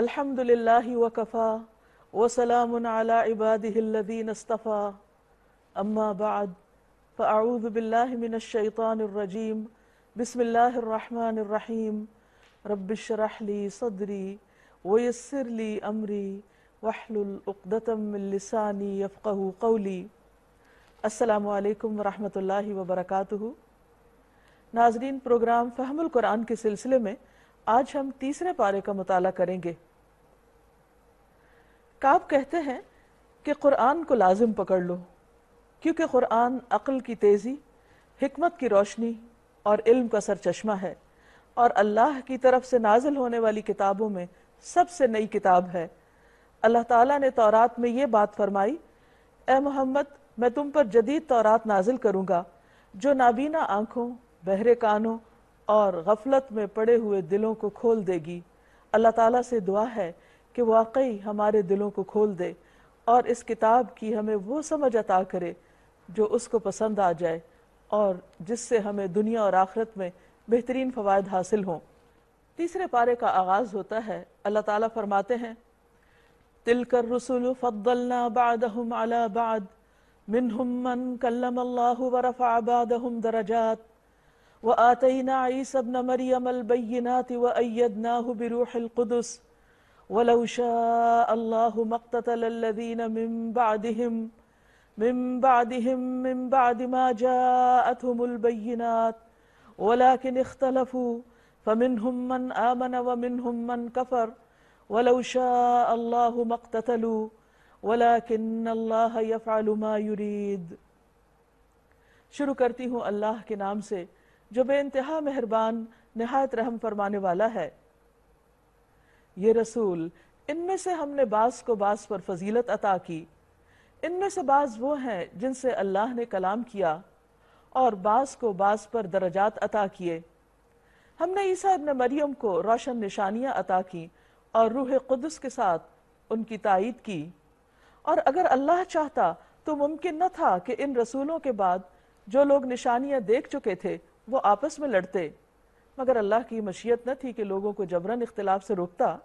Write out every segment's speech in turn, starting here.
अल्हम्दुलिल्लाहि वकफ़ा वसलाम अला इबादिल्लज़ीन अस्तफ़ा अम्मा बाद फ़ाऊज़ बिल्लाहि मिनश शैतानिर रजीम बिस्मिल्लाहिर रहमानिर रहीम रब्बिशरह ली सदरी वयस्सिर ली अमरी वहलुल उक़दतम मिन लिसानी यफ़क़हु क़ौली अस्सलाम वालेकुम रहमतुल्लाहि व बरकातुहू नाजरीन प्रोग्राम फ़हमुल कुरान के सिलसिले में आज हम तीसरे पारे का मताल करेंगे काब कहते हैं कि कुरान को लाजिम पकड़ लो क्योंकि कुरान अक्ल की तेज़ी हमत की रोशनी और इल्म का चश्मा है और अल्लाह की तरफ से नाजिल होने वाली किताबों में सबसे नई किताब है अल्लाह ताला ने तौरात में ये बात फरमाई ए मोहम्मद मैं तुम पर जदीद तौरात नाजिल करूँगा जो नाबीना आंखों बहरे कानों और गफलत में पड़े हुए दिलों को खोल देगी अल्लाह ताला से दुआ है कि वाकई हमारे दिलों को खोल दे और इस किताब की हमें वो समझ अता करे जो उसको पसंद आ जाए और जिससे हमें दुनिया और आखरत में बेहतरीन फ़वाद हासिल हों तीसरे पारे का आगाज़ होता है अल्लाह ताला फरमाते हैं तिलकर रसुल फ़द्दलना अला बाद मिनहुम मन कल्लम वरफ़ा दरजात व आतना ईसबन मरियम अलबैनात व अयदना बिरूहलक़ुदस वलौशा अल्लाह मकतलदीन मिम्बादिम मिम्बादिम मिम्बादिमा जाअतहुमुलबैनात वलाकिन इख्तलफू फ़मिनहुम मन आमन व मिनहुम मन कफ़र वलौशा अल्लाह मकतलू वलाकिन अल्लाह यफ़ालुमा युरीद शुरू करती हूँ अल्लाह के नाम से जो इंतहा मेहरबान नहायत रहम फरमाने वाला है ये रसूल इनमें से हमने बास को बास पर फजीलत अता की इनमें से बास वो हैं जिनसे अल्लाह ने कलाम किया और बास को बास पर दर्जात अता किए हमने ईसा इबन मरियम को रोशन निशानियाँ अता की और रूह कुदस के साथ उनकी तायद की और अगर अल्लाह चाहता तो मुमकिन न था कि इन रसूलों के बाद जो लोग निशानियां देख चुके थे वो आपस में लड़ते मगर अल्लाह की मशीयत न थी कि लोगों को जबरन इख्तलाफ से रोकता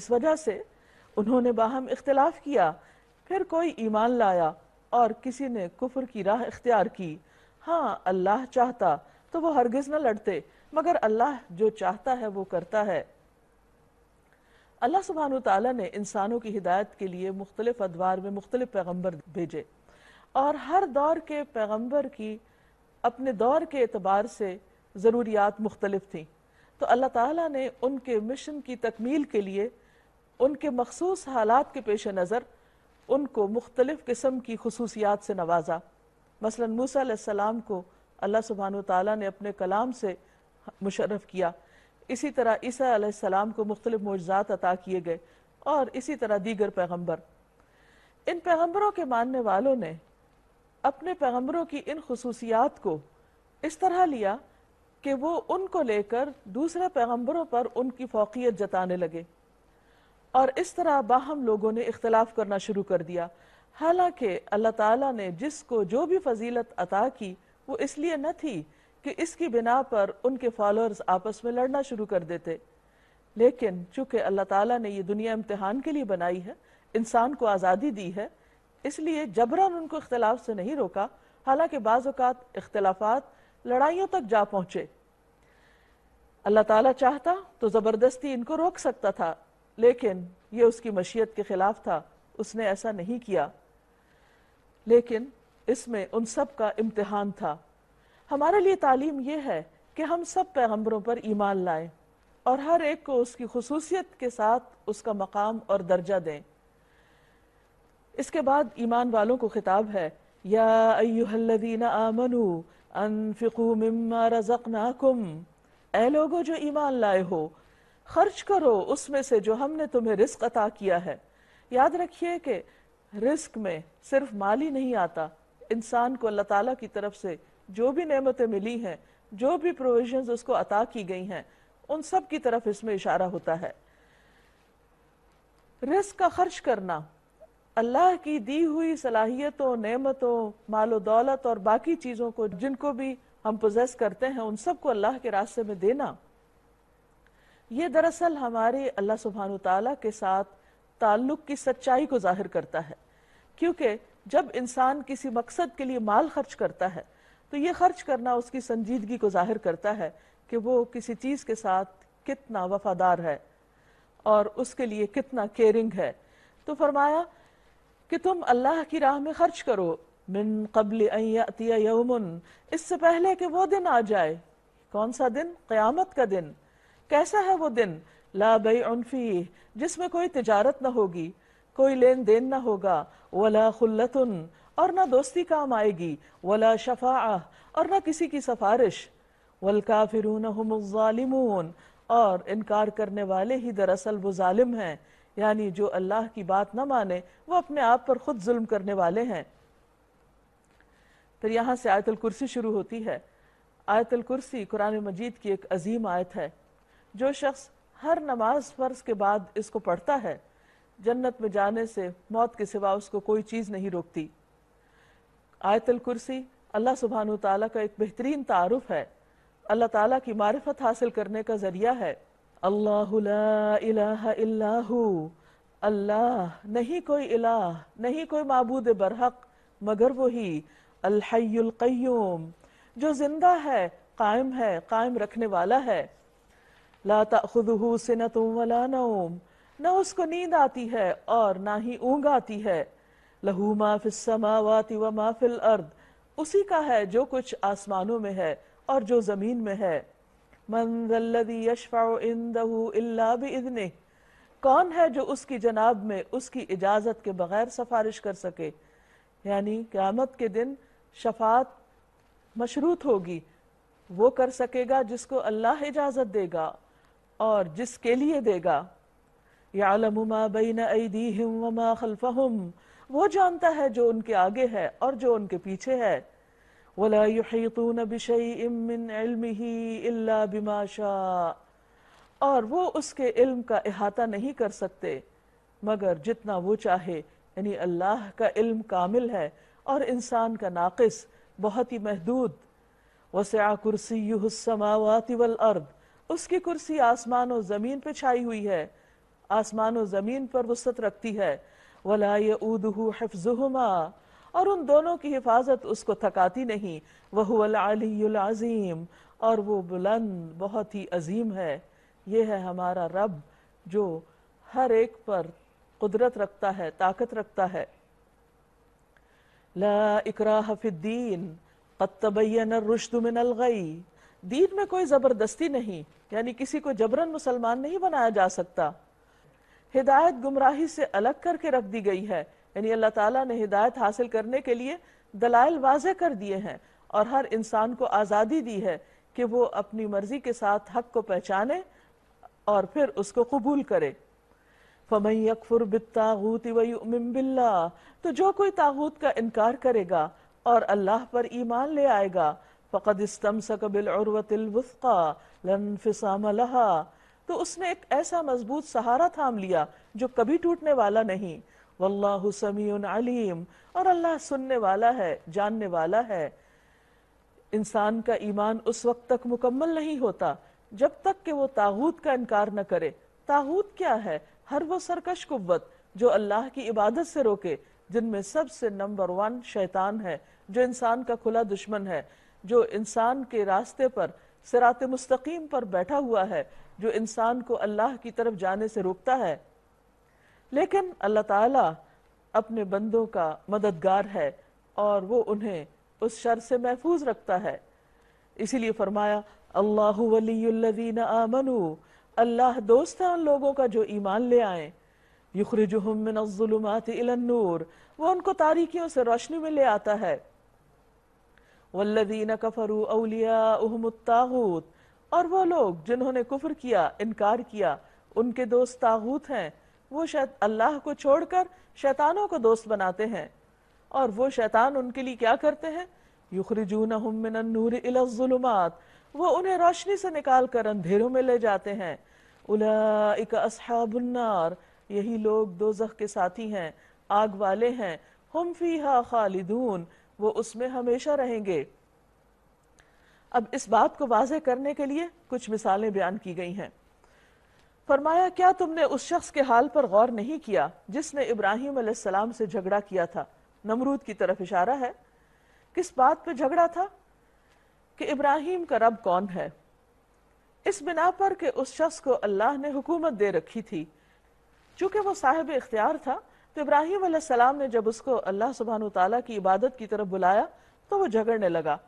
इस वजह से उन्होंने बाहम इख्तलाफ किया फिर कोई ईमान लाया और किसी ने कुफर की राह इख्तियार की हाँ अल्लाह चाहता तो वो हरगिज़ न लड़ते मगर अल्लाह जो चाहता है वो करता है अल्लाह सुबहान ताली ने इंसानों की हिदायत के लिए मुख्तलिफ अदवार में मुख्तलिफ पैगम्बर भेजे और हर दौर के पैगम्बर की अपने दौर के अतबार से ज़रूरियात मुख्तलिफ थी तो अल्लाह ताला ने उनके मिशन की तकमील के लिए उनके मखसूस हालात के पेश नज़र उनको मुख्तलिफ़ किस्म की खसूसियात से नवाजा मसला मूसम को अल्लाह सुबहान ताली ने अपने कलाम से मुशर्रफ किया इसी तरह ईसा को मुख्तलिफ मुआजात अता किए गए और इसी तरह दीगर पैगम्बर इन पैगम्बरों के मानने वालों ने अपने पैगम्बरों की इन खसूसियात को इस तरह लिया कि वो उनको लेकर दूसरे पैगम्बरों पर उनकी फोकियत जताने लगे और इस तरह बाहम लोगों ने इख्तलाफ करना शुरू कर दिया हालांकि अल्लाह ताला ने जिसको जो भी फजीलत अता की वो इसलिए न थी कि इसकी बिना पर उनके फॉलोअर्स आपस में लड़ना शुरू कर देते लेकिन चूंकि अल्लाह ताला ने ये दुनिया इम्तहान के लिए बनाई है इंसान को आज़ादी दी है इसलिए जबरन उनको इख्तलाफ से नहीं रोका हालांकि बाज़ात इख्तलाफात लड़ाइयों तक जा पहुंचे अल्लाह ताला चाहता तो ज़बरदस्ती इनको रोक सकता था लेकिन यह उसकी मशीयत के ख़िलाफ़ था उसने ऐसा नहीं किया लेकिन इसमें उन सब का इम्तहान था हमारे लिए तालीम यह है कि हम सब पैगम्बरों पर ईमान लाएं और हर एक को उसकी खसूसियत के साथ उसका मकाम और दर्जा दें इसके बाद ईमान वालों को खिताब है या आमनु लोगो जो ईमान लाए हो खर्च करो उसमें से जो हमने तुम्हें रिस्क अता किया है याद रखिए कि रिस्क में सिर्फ माल ही नहीं आता इंसान को अल्लाह ताला की तरफ से जो भी नेमतें मिली हैं जो भी प्रोविजंस उसको अता की गई हैं उन सब की तरफ इसमें इशारा होता है रिस्क का खर्च करना अल्लाह की दी हुई सलाहियतों नेमतों मालो दौलत और बाकी चीज़ों को जिनको भी हम पोजेस करते हैं उन सबको अल्लाह के रास्ते में देना ये दरअसल हमारे अल्लाह सुबहान तला के साथ ताल्लुक की सच्चाई को जाहिर करता है क्योंकि जब इंसान किसी मकसद के लिए माल खर्च करता है तो ये खर्च करना उसकी संजीदगी को जाहिर करता है कि वो किसी चीज़ के साथ कितना वफादार है और उसके लिए कितना केयरिंग है तो फरमाया कि तुम अल्लाह की राह में खर्च करो मिन कबल अतिया इससे पहले कि वो दिन आ जाए कौन सा दिन क्यामत का दिन कैसा है वो दिन ला बई उनफी जिसमें कोई तजारत ना होगी कोई लेन देन ना होगा वला खुल्लतन और ना दोस्ती काम आएगी वला शफा और ना किसी की वलका वल काफिरून और इनकार करने वाले ही दरअसल वो ालिम हैं यानी जो अल्लाह की बात ना माने वो अपने आप पर खुद जुल्म करने वाले हैं फिर यहां से आयतल कुर्सी शुरू होती है आयतल कुर्सी कुरान मजीद की एक अजीम आयत है जो शख्स हर नमाज फर्ज के बाद इसको पढ़ता है जन्नत में जाने से मौत के सिवा उसको कोई चीज़ नहीं रोकती आयतल कुर्सी अल्लाह सुबहान तला का एक बेहतरीन तारफ़ है अल्लाह ताला की मारफत हासिल करने का ज़रिया है अल्लाह अल्लाह नहीं कोई इलाह नहीं कोई मबूद बरहक मगर वही अलहैयुल्कयूम जो जिंदा है कायम है कायम रखने वाला है लाता खुदहू सिनत वला नोम न उसको नींद आती है और ना ही ऊँग आती है लहू माफिस समावाति व माफिल अर्द उसी का है जो कुछ आसमानों में है और जो ज़मीन में है कौन है जो उसकी जनाब में उसकी इजाज़त के बग़ैर सफारिश कर सके यानी क़्यामत के दिन शफात मशरूत होगी वो कर सकेगा जिसको अल्लाह इजाज़त देगा और जिसके लिए देगा यालमुमा बैन ऐदीहिम वमा हम वो जानता है जो उनके आगे है और जो उनके पीछे है ولا يحيطون بشيء من علمه إلا بما شاء और वो उसके इल्म का अहाता नहीं कर सकते मगर जितना वो चाहे यानी अल्लाह का इल्म कामिल है और इंसान का नाक़स बहुत ही महदूद वसया कुर्सी युसमावाति वल अर्द उसकी कुर्सी आसमान और ज़मीन पर छाई हुई है आसमान और ज़मीन पर वसत रखती है वला ये उदहू हफ्जुमा और उन दोनों की हिफाजत उसको थकाती नहीं अलीम और वो बुलंद बहुत ही अजीम है ये है हमारा रब जो हर एक पर कुदरत रखता है ताकत रखता है ला इकरा हफिद्दीन कत्तबैन रुशदमिन दीन में कोई ज़बरदस्ती नहीं यानी किसी को जबरन मुसलमान नहीं बनाया जा सकता हिदायत गुमराही से अलग करके रख दी गई है यानी अल्लाह ताला ने हिदायत हासिल करने के लिए दलाइल वाजे कर दिए हैं और हर इंसान को आज़ादी दी है कि वो अपनी मर्जी के साथ हक को पहचाने और फिर उसको कबूल करे फमई यकफुर बितागूत वमिनबिल्ला तो जो कोई तागूत का इनकार करेगा और अल्लाह पर ईमान ले आएगा फ़कद इस्तम सकबिलवतुल्वफ़ा लनफिसाम तो उसने एक ऐसा मजबूत सहारा थाम लिया जो कभी टूटने वाला नहीं वल्लाह अलीम और अल्लाह सुनने वाला है जानने वाला है इंसान का ईमान उस वक्त तक मुकम्मल नहीं होता जब तक कि वो ताहूत का इनकार न करे ताहूत क्या है हर वो सरकश कुत जो अल्लाह की इबादत से रोके जिनमें सबसे नंबर वन शैतान है जो इंसान का खुला दुश्मन है जो इंसान के रास्ते पर सिरात मुस्तकीम पर बैठा हुआ है जो इंसान को अल्लाह की तरफ जाने से रोकता है लेकिन अल्लाह ताला अपने बंदों का मददगार है और वो उन्हें उस शर से महफूज रखता है इसीलिए फरमाया अल्लाह वलीदीन आमनु अल्लाह दोस्त है उन लोगों का जो ईमान ले आए युखरजुहमिनजुलमात नूर वो उनको तारीखियों से रोशनी में ले आता है वल्लदीन कफरू अलिया और वो लोग जिन्होंने कुफर किया इनकार किया उनके दोस्त ताहूत हैं वो शायद अल्लाह को छोड़कर शैतानों को दोस्त बनाते हैं और वो शैतान उनके लिए क्या करते हैं युखरजून नूर वो उन्हें रोशनी से निकाल कर अंधेरों में ले जाते हैं उला यही लोग दोजख के साथी हैं आग वाले हैं हम हा खालिदून वो उसमें हमेशा रहेंगे अब इस बात को वाजे करने के लिए कुछ मिसालें बयान की गई हैं फरमाया क्या तुमने उस शख्स के हाल पर गौर नहीं किया जिसने इब्राहिम से झगड़ा किया था नमरूद की तरफ इशारा है किस बात पे झगड़ा था कि इब्राहिम का रब कौन है इस बिना पर कि उस शख्स को अल्लाह ने हुकूमत दे रखी थी चूंकि वो साहिब इख्तियार था तो इब्राहिम ने जब उसको अल्लाह सुबहान तला की इबादत की तरफ बुलाया तो वो झगड़ने लगा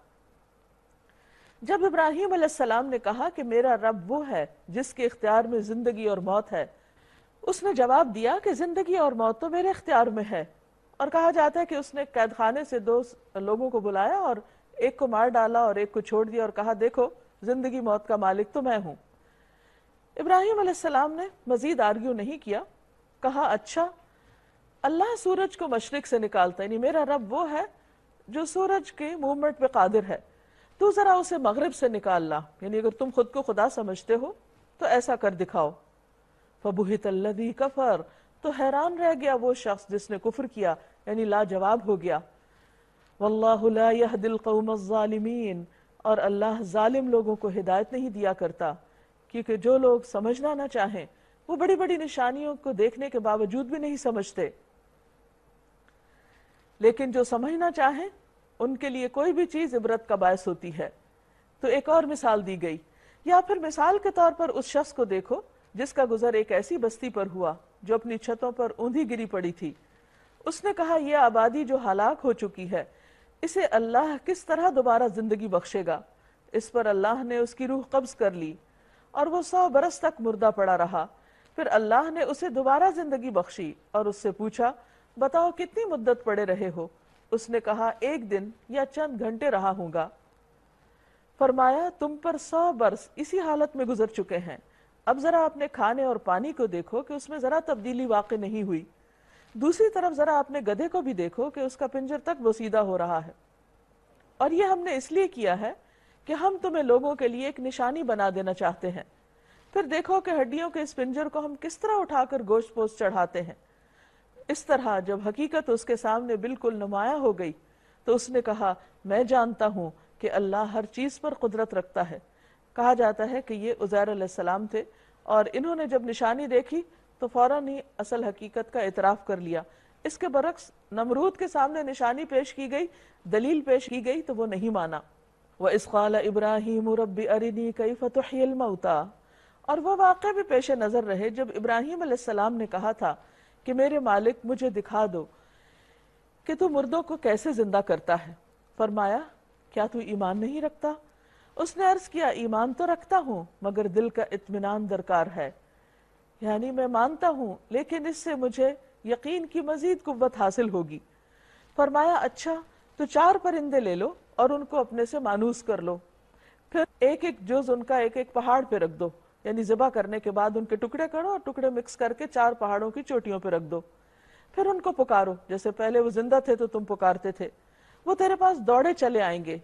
जब इब्राहिम अलैहिस्सलाम ने कहा कि मेरा रब वो है जिसके इख्तियार में ज़िंदगी और मौत है उसने जवाब दिया कि ज़िंदगी और मौत तो मेरे इख्तियार में है और कहा जाता है कि उसने कैद खाने से दो लोगों को बुलाया और एक को मार डाला और एक को छोड़ दिया और कहा देखो ज़िंदगी मौत का मालिक तो मैं हूँ इब्राहिम अलैहिस्सलाम ने मज़ीद आर्ग्यू नहीं किया कहा अच्छा अल्लाह सूरज को मशरक से निकालता यानी मेरा रब वो है जो सूरज के मूवमेंट पे कादिर है तो ज़रा उसे मगरब से निकालना यानी अगर तुम खुद को खुदा समझते हो तो ऐसा कर दिखाओ फबूहित अल्लदी कफर तो हैरान रह गया वो शख्स जिसने कुफर किया यानी लाजवाब हो गया वल्लाह दिल कौमजालमीन और अल्लाह ालिम लोगों को हिदायत नहीं दिया करता क्योंकि जो लोग समझना ना चाहें वो बड़ी बड़ी निशानियों को देखने के बावजूद भी नहीं समझते लेकिन जो समझना चाहें उनके लिए कोई भी चीज़ इबरत का बायस होती है तो एक और मिसाल दी गई या फिर मिसाल के तौर पर उस शख्स को देखो जिसका गुजर एक ऐसी बस्ती पर हुआ जो अपनी छतों पर ऊंधी गिरी पड़ी थी उसने कहा यह आबादी जो हालाक हो चुकी है इसे अल्लाह किस तरह दोबारा जिंदगी बख्शेगा इस पर अल्लाह ने उसकी रूह कब्ज कर ली और वो सौ बरस तक मुर्दा पड़ा रहा फिर अल्लाह ने उसे दोबारा जिंदगी बख्शी और उससे पूछा बताओ कितनी मुद्दत पड़े रहे हो उसने कहा एक दिन या चंद घंटे रहा होगा फरमाया तुम पर सौ बरस इसी हालत में गुजर चुके हैं अब जरा अपने खाने और पानी को देखो कि उसमें जरा तब्दीली वाक़ नहीं हुई दूसरी तरफ जरा अपने गधे को भी देखो कि उसका पिंजर तक बसीदा हो रहा है और यह हमने इसलिए किया है कि हम तुम्हें लोगों के लिए एक निशानी बना देना चाहते हैं फिर देखो कि हड्डियों के इस पिंजर को हम किस तरह उठाकर गोश्त पोस्ट चढ़ाते हैं इस तरह जब हकीकत उसके सामने बिल्कुल नुमाया हो गई तो उसने कहा मैं जानता हूँ कि अल्लाह हर चीज़ पर कुदरत रखता है कहा जाता है कि ये उज़ैर सलाम थे और इन्होंने जब निशानी देखी तो फ़ौर ही असल हकीकत का इतराफ़ कर लिया इसके बरक्स नमरूद के सामने निशानी पेश की गई दलील पेश की गई तो वो नहीं माना वह इसकाल इब्राहिम अरिनी कई फ़तः और वह वाक़ भी पेश नज़र रहे जब इब्राहिम ने कहा था कि मेरे मालिक मुझे दिखा दो कि तू मुर्दों को कैसे जिंदा करता है फरमाया क्या तू ईमान नहीं रखता उसने अर्ज किया ईमान तो रखता हूं मगर दिल का इत्मीनान दरकार है यानी मैं मानता हूं लेकिन इससे मुझे यकीन की मजीद कुत हासिल होगी फरमाया अच्छा तो चार परिंदे ले लो और उनको अपने से मानूस कर लो फिर एक एक जुज उनका एक एक पहाड़ पे रख दो यानी ज़िबा करने के बाद उनके टुकड़े करो और टुकड़े मिक्स करके चार पहाड़ों की चोटियों पर रख दो फिर उनको पुकारो जैसे पहले वो जिंदा थे तो तुम पुकारते थे वो तेरे पास दौड़े चले आएंगे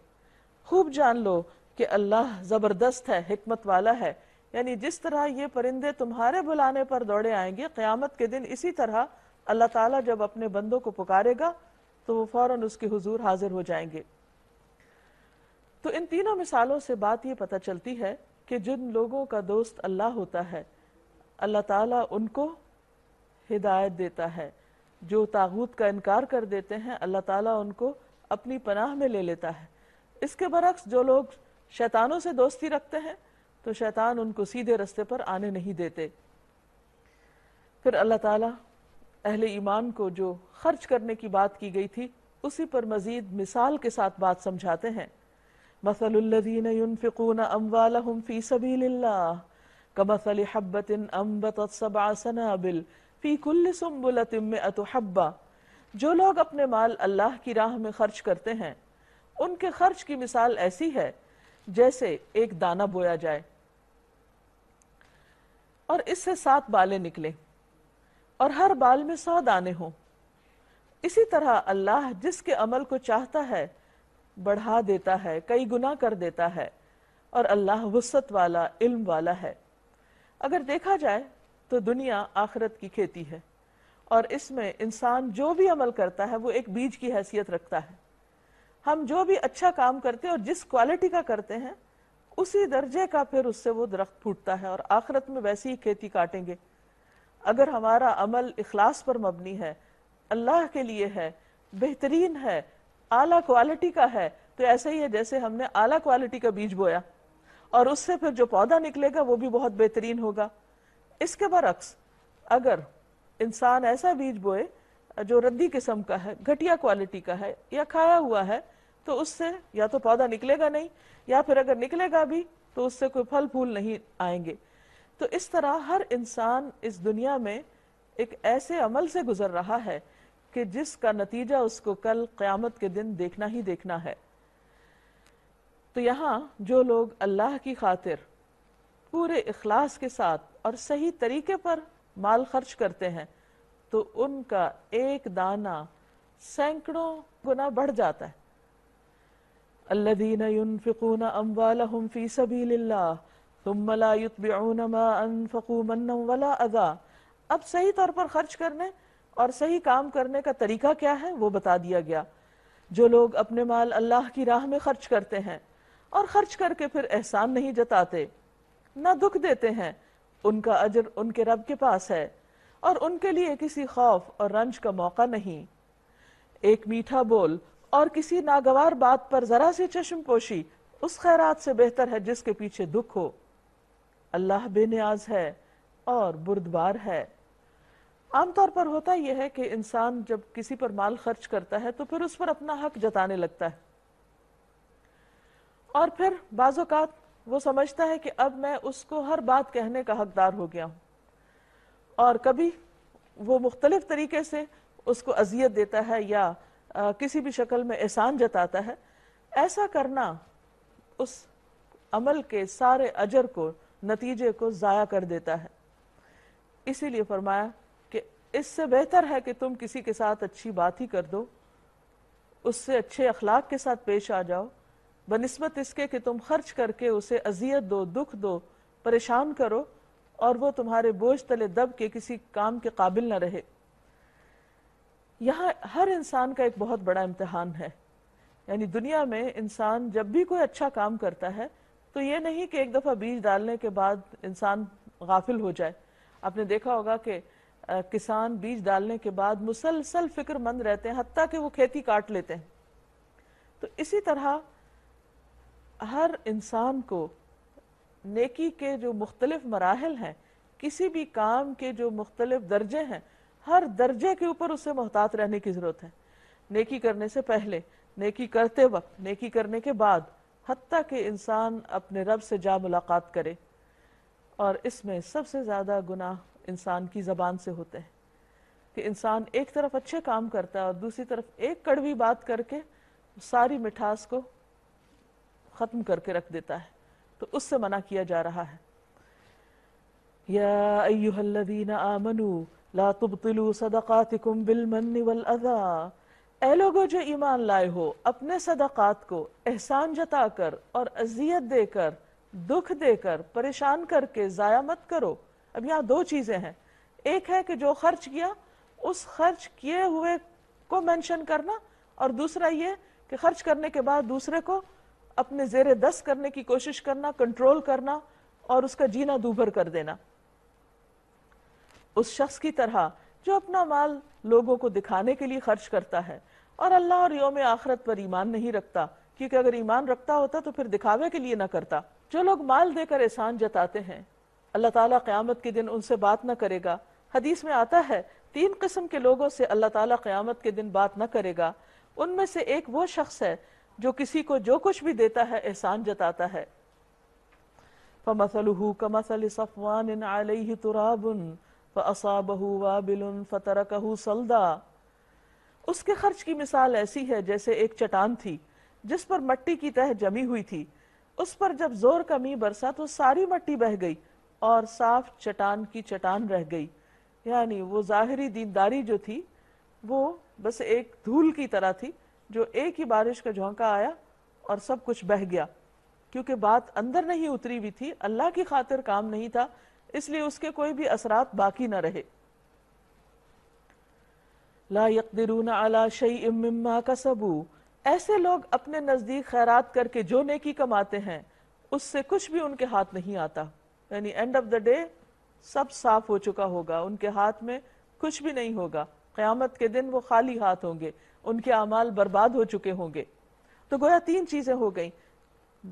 खूब जान लो कि अल्लाह ज़बरदस्त है हिकमत वाला है यानी जिस तरह ये परिंदे तुम्हारे बुलाने पर दौड़े आएंगे क़्यामत के दिन इसी तरह अल्लाह ताला जब अपने बंदों को पुकारेगा तो वो फौरन उसके हुजूर हाजिर हो जाएंगे तो इन तीनों मिसालों से बात ये पता चलती है कि जिन लोगों का दोस्त अल्लाह होता है अल्लाह ताला उनको हिदायत देता है जो तागूत का इनकार कर देते हैं अल्लाह ताला उनको अपनी पनाह में ले लेता है इसके बरक्स जो लोग शैतानों से दोस्ती रखते हैं तो शैतान उनको सीधे रस्ते पर आने नहीं देते फिर अल्लाह ताला अहले ईमान को जो खर्च करने की बात की गई थी उसी पर मज़ीद मिसाल के साथ बात समझाते हैं मसलुल्लजीन युनफिकून अम्वालहुम फ़ी सबीलिल्लाह कमसल हब्बतिन अम्बतत सबा सनाबिल फ़ी कुल्ल सुम्बुलतिम मिअतु हब्बा जो लोग अपने माल अल्लाह की राह में खर्च करते हैं उनके खर्च की मिसाल ऐसी है जैसे एक दाना बोया जाए और इससे सात बालें निकले और हर बाल में सौ दाने हों इसी तरह अल्लाह जिसके अमल को चाहता है बढ़ा देता है कई गुना कर देता है और अल्लाह वसत वाला इल्म वाला है अगर देखा जाए तो दुनिया आखरत की खेती है और इसमें इंसान जो भी अमल करता है वो एक बीज की हैसियत रखता है हम जो भी अच्छा काम करते हैं और जिस क्वालिटी का करते हैं उसी दर्जे का फिर उससे वो दरख्त फूटता है और आखरत में वैसी ही खेती काटेंगे अगर हमारा अमल इखलास पर मबनी है अल्लाह के लिए है बेहतरीन है आला क्वालिटी का है तो ऐसे ही है जैसे हमने आला क्वालिटी का बीज बोया और उससे फिर जो पौधा निकलेगा वो भी बहुत बेहतरीन होगा इसके बरक्स अगर इंसान ऐसा बीज बोए जो रद्दी किस्म का है घटिया क्वालिटी का है या खाया हुआ है तो उससे या तो पौधा निकलेगा नहीं या फिर अगर निकलेगा भी तो उससे कोई फल फूल नहीं आएंगे तो इस तरह हर इंसान इस दुनिया में एक ऐसे अमल से गुजर रहा है कि जिसका नतीजा उसको कल क्यामत के दिन देखना ही देखना है तो यहाँ जो लोग अल्लाह की खातिर पूरे इखलास के साथ और सही तरीके पर माल खर्च करते हैं तो उनका एक दाना सैकड़ों गुना बढ़ जाता है अल्लादीन युनफिकून अम्वालहुम अब सही तौर पर खर्च करने और सही काम करने का तरीका क्या है वो बता दिया गया जो लोग अपने माल अल्लाह की राह में खर्च करते हैं और खर्च करके फिर एहसान नहीं जताते ना दुख देते हैं उनका अजर उनके रब के पास है और उनके लिए किसी खौफ और रंज का मौका नहीं एक मीठा बोल और किसी नागवार बात पर जरा सी चश्म पोशी उस खैरात से बेहतर है जिसके पीछे दुख हो अल्लाह बेनियाज है और बुरदबार है आमतौर पर होता यह है कि इंसान जब किसी पर माल खर्च करता है तो फिर उस पर अपना हक जताने लगता है और फिर बाज़ात वो समझता है कि अब मैं उसको हर बात कहने का हकदार हो गया हूँ और कभी वो मुख्तलिफ तरीके से उसको अजियत देता है या आ, किसी भी शक्ल में एहसान जताता है ऐसा करना उस अमल के सारे अजर को नतीजे को ज़ाया कर देता है इसीलिए फरमाया इससे बेहतर है कि तुम किसी के साथ अच्छी बात ही कर दो उससे अच्छे अखलाक के साथ पेश आ जाओ बनस्बत इसके कि तुम खर्च करके उसे अजियत दो दुख दो परेशान करो और वो तुम्हारे बोझ तले दब के किसी काम के काबिल ना रहे यहाँ हर इंसान का एक बहुत बड़ा इम्तहान है यानी दुनिया में इंसान जब भी कोई अच्छा काम करता है तो ये नहीं कि एक दफ़ा बीज डालने के बाद इंसान गाफिल हो जाए आपने देखा होगा कि किसान बीज डालने के बाद मुसलसल फिक्रमंद रहते हैं हती कि वो खेती काट लेते हैं तो इसी तरह हर इंसान को नेकी के जो मुख्तलिफ मराहल हैं किसी भी काम के जो मुख्तलिफ दर्जे हैं हर दर्जे के ऊपर उसे मोहतात रहने की ज़रूरत है नेकी करने से पहले नेकी करते वक्त नेकी करने के बाद हती कि इंसान अपने रब से जा मुलाकात करे और इसमें सबसे ज़्यादा गुनाह इंसान की ज़बान से होते हैं कि इंसान एक तरफ अच्छे काम करता है और दूसरी तरफ एक कड़वी बात करके सारी मिठास को ख़त्म करके रख देता है तो उससे मना किया जा रहा है यादीन आमनु ला तुबतिलु सदक़ातिकुम वल अदा ए लोगो जो ईमान लाए हो अपने सदक़ात को एहसान जताकर और अजियत देकर दुख देकर परेशान करके ज़ाया मत करो अब यहाँ दो चीज़ें हैं एक है कि जो खर्च किया उस खर्च किए हुए को मेंशन करना और दूसरा ये कि खर्च करने के बाद दूसरे को अपने जेर दस करने की कोशिश करना कंट्रोल करना और उसका जीना दूभर कर देना उस शख्स की तरह जो अपना माल लोगों को दिखाने के लिए खर्च करता है और अल्लाह और योम आखरत पर ईमान नहीं रखता क्योंकि अगर ईमान रखता होता तो फिर दिखावे के लिए ना करता जो लोग माल देकर एहसान जताते हैं अल्लाह ताला क़यामत के दिन उनसे बात ना करेगा हदीस में आता है तीन किस्म के लोगों से अल्लाह ताला क़यामत के दिन बात ना करेगा उनमें से एक वो शख्स है जो किसी को जो कुछ भी देता है एहसान जताता है فَمَثَلُهُ كَمَثَلِ صَفْوَانٍ عَلَيْهِ تُرَابٌ فَأَصَابَهُ وَابِلٌ فَتَرَكَهُ صَلْدًا उसके खर्च की मिसाल ऐसी है जैसे एक चट्टान थी जिस पर मट्टी की तह जमी हुई थी उस पर जब जोर कमी बरसा तो सारी मट्टी बह गई और साफ चटान की चटान रह गई यानी वो ज़ाहरी दीनदारी जो थी वो बस एक धूल की तरह थी जो एक ही बारिश का झोंका आया और सब कुछ बह गया क्योंकि बात अंदर नहीं उतरी हुई थी अल्लाह की खातिर काम नहीं था इसलिए उसके कोई भी असरात बाकी ना रहे ला कसबू ऐसे लोग अपने नज़दीक खैरात करके जो नेकी कमाते हैं उससे कुछ भी उनके हाथ नहीं आता यानी एंड ऑफ द डे सब साफ हो चुका होगा उनके हाथ में कुछ भी नहीं होगा क्यामत के दिन वो खाली हाथ होंगे उनके अमाल बर्बाद हो चुके होंगे तो गोया तीन चीज़ें हो गई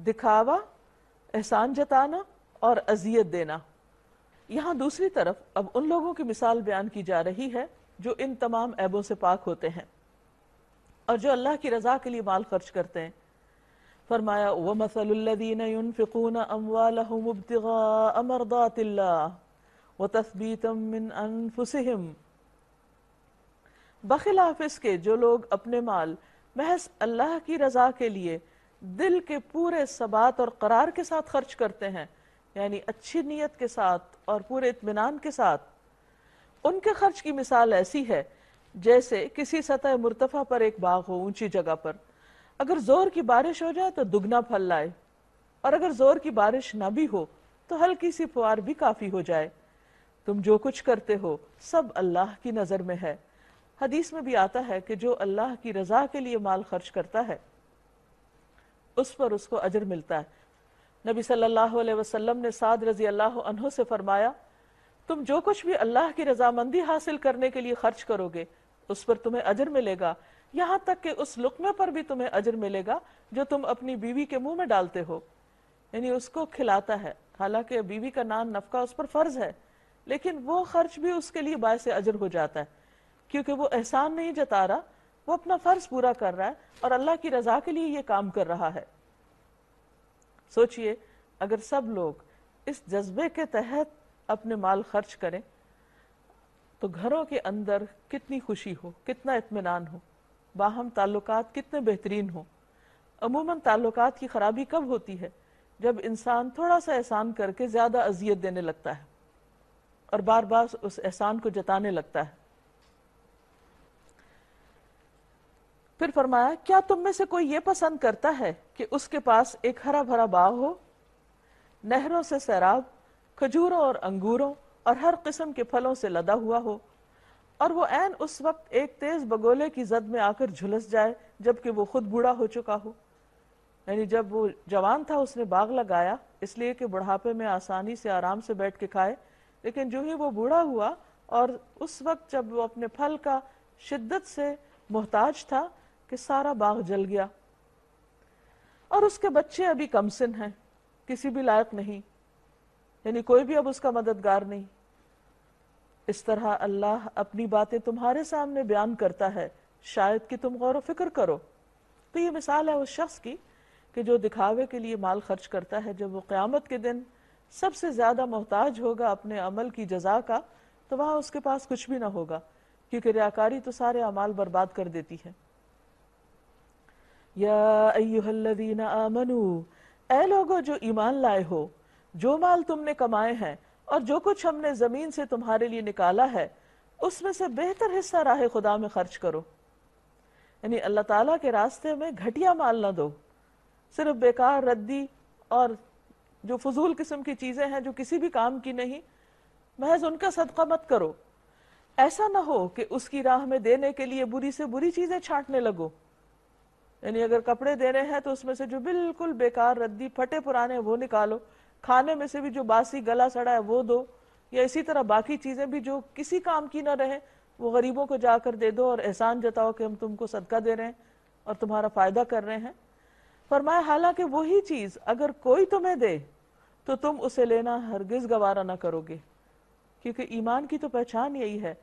दिखावा एहसान जताना और अजियत देना यहां दूसरी तरफ अब उन लोगों की मिसाल बयान की जा रही है जो इन तमाम ऐबों से पाक होते हैं और जो अल्लाह की रजा के लिए माल खर्च करते हैं फरमाया व मसलदीन फ़िकून अमवालबतगा अमरदातिल्ला व तस्बीतमिन अनफुसहम बखिलाफ इसके जो लोग अपने माल महज अल्लाह की रजा के लिए दिल के पूरे सबात और करार के साथ खर्च करते हैं यानी अच्छी नीयत के साथ और पूरे इतमान के साथ उनके खर्च की मिसाल ऐसी है जैसे किसी सतह मुरतफ़ा पर एक बाग हो ऊंची जगह पर अगर जोर की बारिश हो जाए तो दुगना फल लाए और अगर जोर की बारिश ना भी हो तो हल्की सी फुहार भी काफी हो जाए तुम जो कुछ करते हो सब अल्लाह की नजर में है हदीस में भी आता है कि जो अल्लाह की रजा के लिए माल खर्च करता है उस पर उसको अजर मिलता है नबी सल्लल्लाहु अलैहि वसल्लम ने साद रजी अल्लाह अनहु से फरमाया तुम जो कुछ भी अल्लाह की रजामंदी हासिल करने के लिए खर्च करोगे उस पर तुम्हें अजर मिलेगा यहाँ तक कि उस लुकमे पर भी तुम्हें अजर मिलेगा जो तुम अपनी बीवी के मुंह में डालते हो यानी उसको खिलाता है हालांकि बीवी का नान नफका उस पर फर्ज है लेकिन वो खर्च भी उसके लिए बायस अजर हो जाता है क्योंकि वो एहसान नहीं जता रहा वो अपना फर्ज पूरा कर रहा है और अल्लाह की रजा के लिए ये काम कर रहा है सोचिए अगर सब लोग इस जज्बे के तहत अपने माल खर्च करें तो घरों के अंदर कितनी खुशी हो कितना इतमान हो बाहम ताल्लुक कितने बेहतरीन हों अमूमन ताल्लुक की खराबी कब होती है जब इंसान थोड़ा सा एहसान करके ज़्यादा अजियत देने लगता है और बार बार उस एहसान को जताने लगता है फिर फरमाया क्या तुम में से कोई ये पसंद करता है कि उसके पास एक हरा भरा बाग हो नहरों से सैराब खजूरों और अंगूरों और हर किस्म के फलों से लदा हुआ हो और वो एन उस वक्त एक तेज बगोले की जद में आकर झुलस जाए जबकि वो खुद बूढ़ा हो चुका हो यानी जब वो जवान था उसने बाग लगाया इसलिए कि बुढ़ापे में आसानी से आराम से बैठ के खाए लेकिन जो ही वो बूढ़ा हुआ और उस वक्त जब वो अपने फल का शिद्दत से मोहताज था कि सारा बाग जल गया और उसके बच्चे अभी कमसिन हैं किसी भी लायक नहीं यानी कोई भी अब उसका मददगार नहीं इस तरह अल्लाह अपनी बातें तुम्हारे सामने बयान करता है शायद कि तुम गौर फिक्र करो तो ये मिसाल है उस शख्स की कि जो दिखावे के लिए माल खर्च करता है जब वो क़्यामत के दिन सबसे ज़्यादा मोहताज होगा अपने अमल की जजा का तो वहाँ उसके पास कुछ भी ना होगा क्योंकि रियाकारी तो सारे अमाल बर्बाद कर देती है या आमनू ए लोगो जो ईमान लाए हो जो माल तुमने कमाए हैं और जो कुछ हमने ज़मीन से तुम्हारे लिए निकाला है उसमें से बेहतर हिस्सा राह खुदा में खर्च करो यानी अल्लाह ताला के रास्ते में घटिया माल ना दो सिर्फ बेकार रद्दी और जो फजूल किस्म की चीज़ें हैं जो किसी भी काम की नहीं महज उनका सदका मत करो ऐसा ना हो कि उसकी राह में देने के लिए बुरी से बुरी चीज़ें छांटने लगो यानी अगर कपड़े देने हैं तो उसमें से जो बिल्कुल बेकार रद्दी फटे पुराने वो निकालो खाने में से भी जो बासी गला सड़ा है वो दो या इसी तरह बाकी चीज़ें भी जो किसी काम की ना रहें वो गरीबों को जाकर दे दो और एहसान जताओ कि हम तुमको सदका दे रहे हैं और तुम्हारा फ़ायदा कर रहे हैं फरमाया हालांकि वही चीज़ अगर कोई तुम्हें दे तो तुम उसे लेना हरगिज़ गवारा ना करोगे क्योंकि ईमान की तो पहचान यही है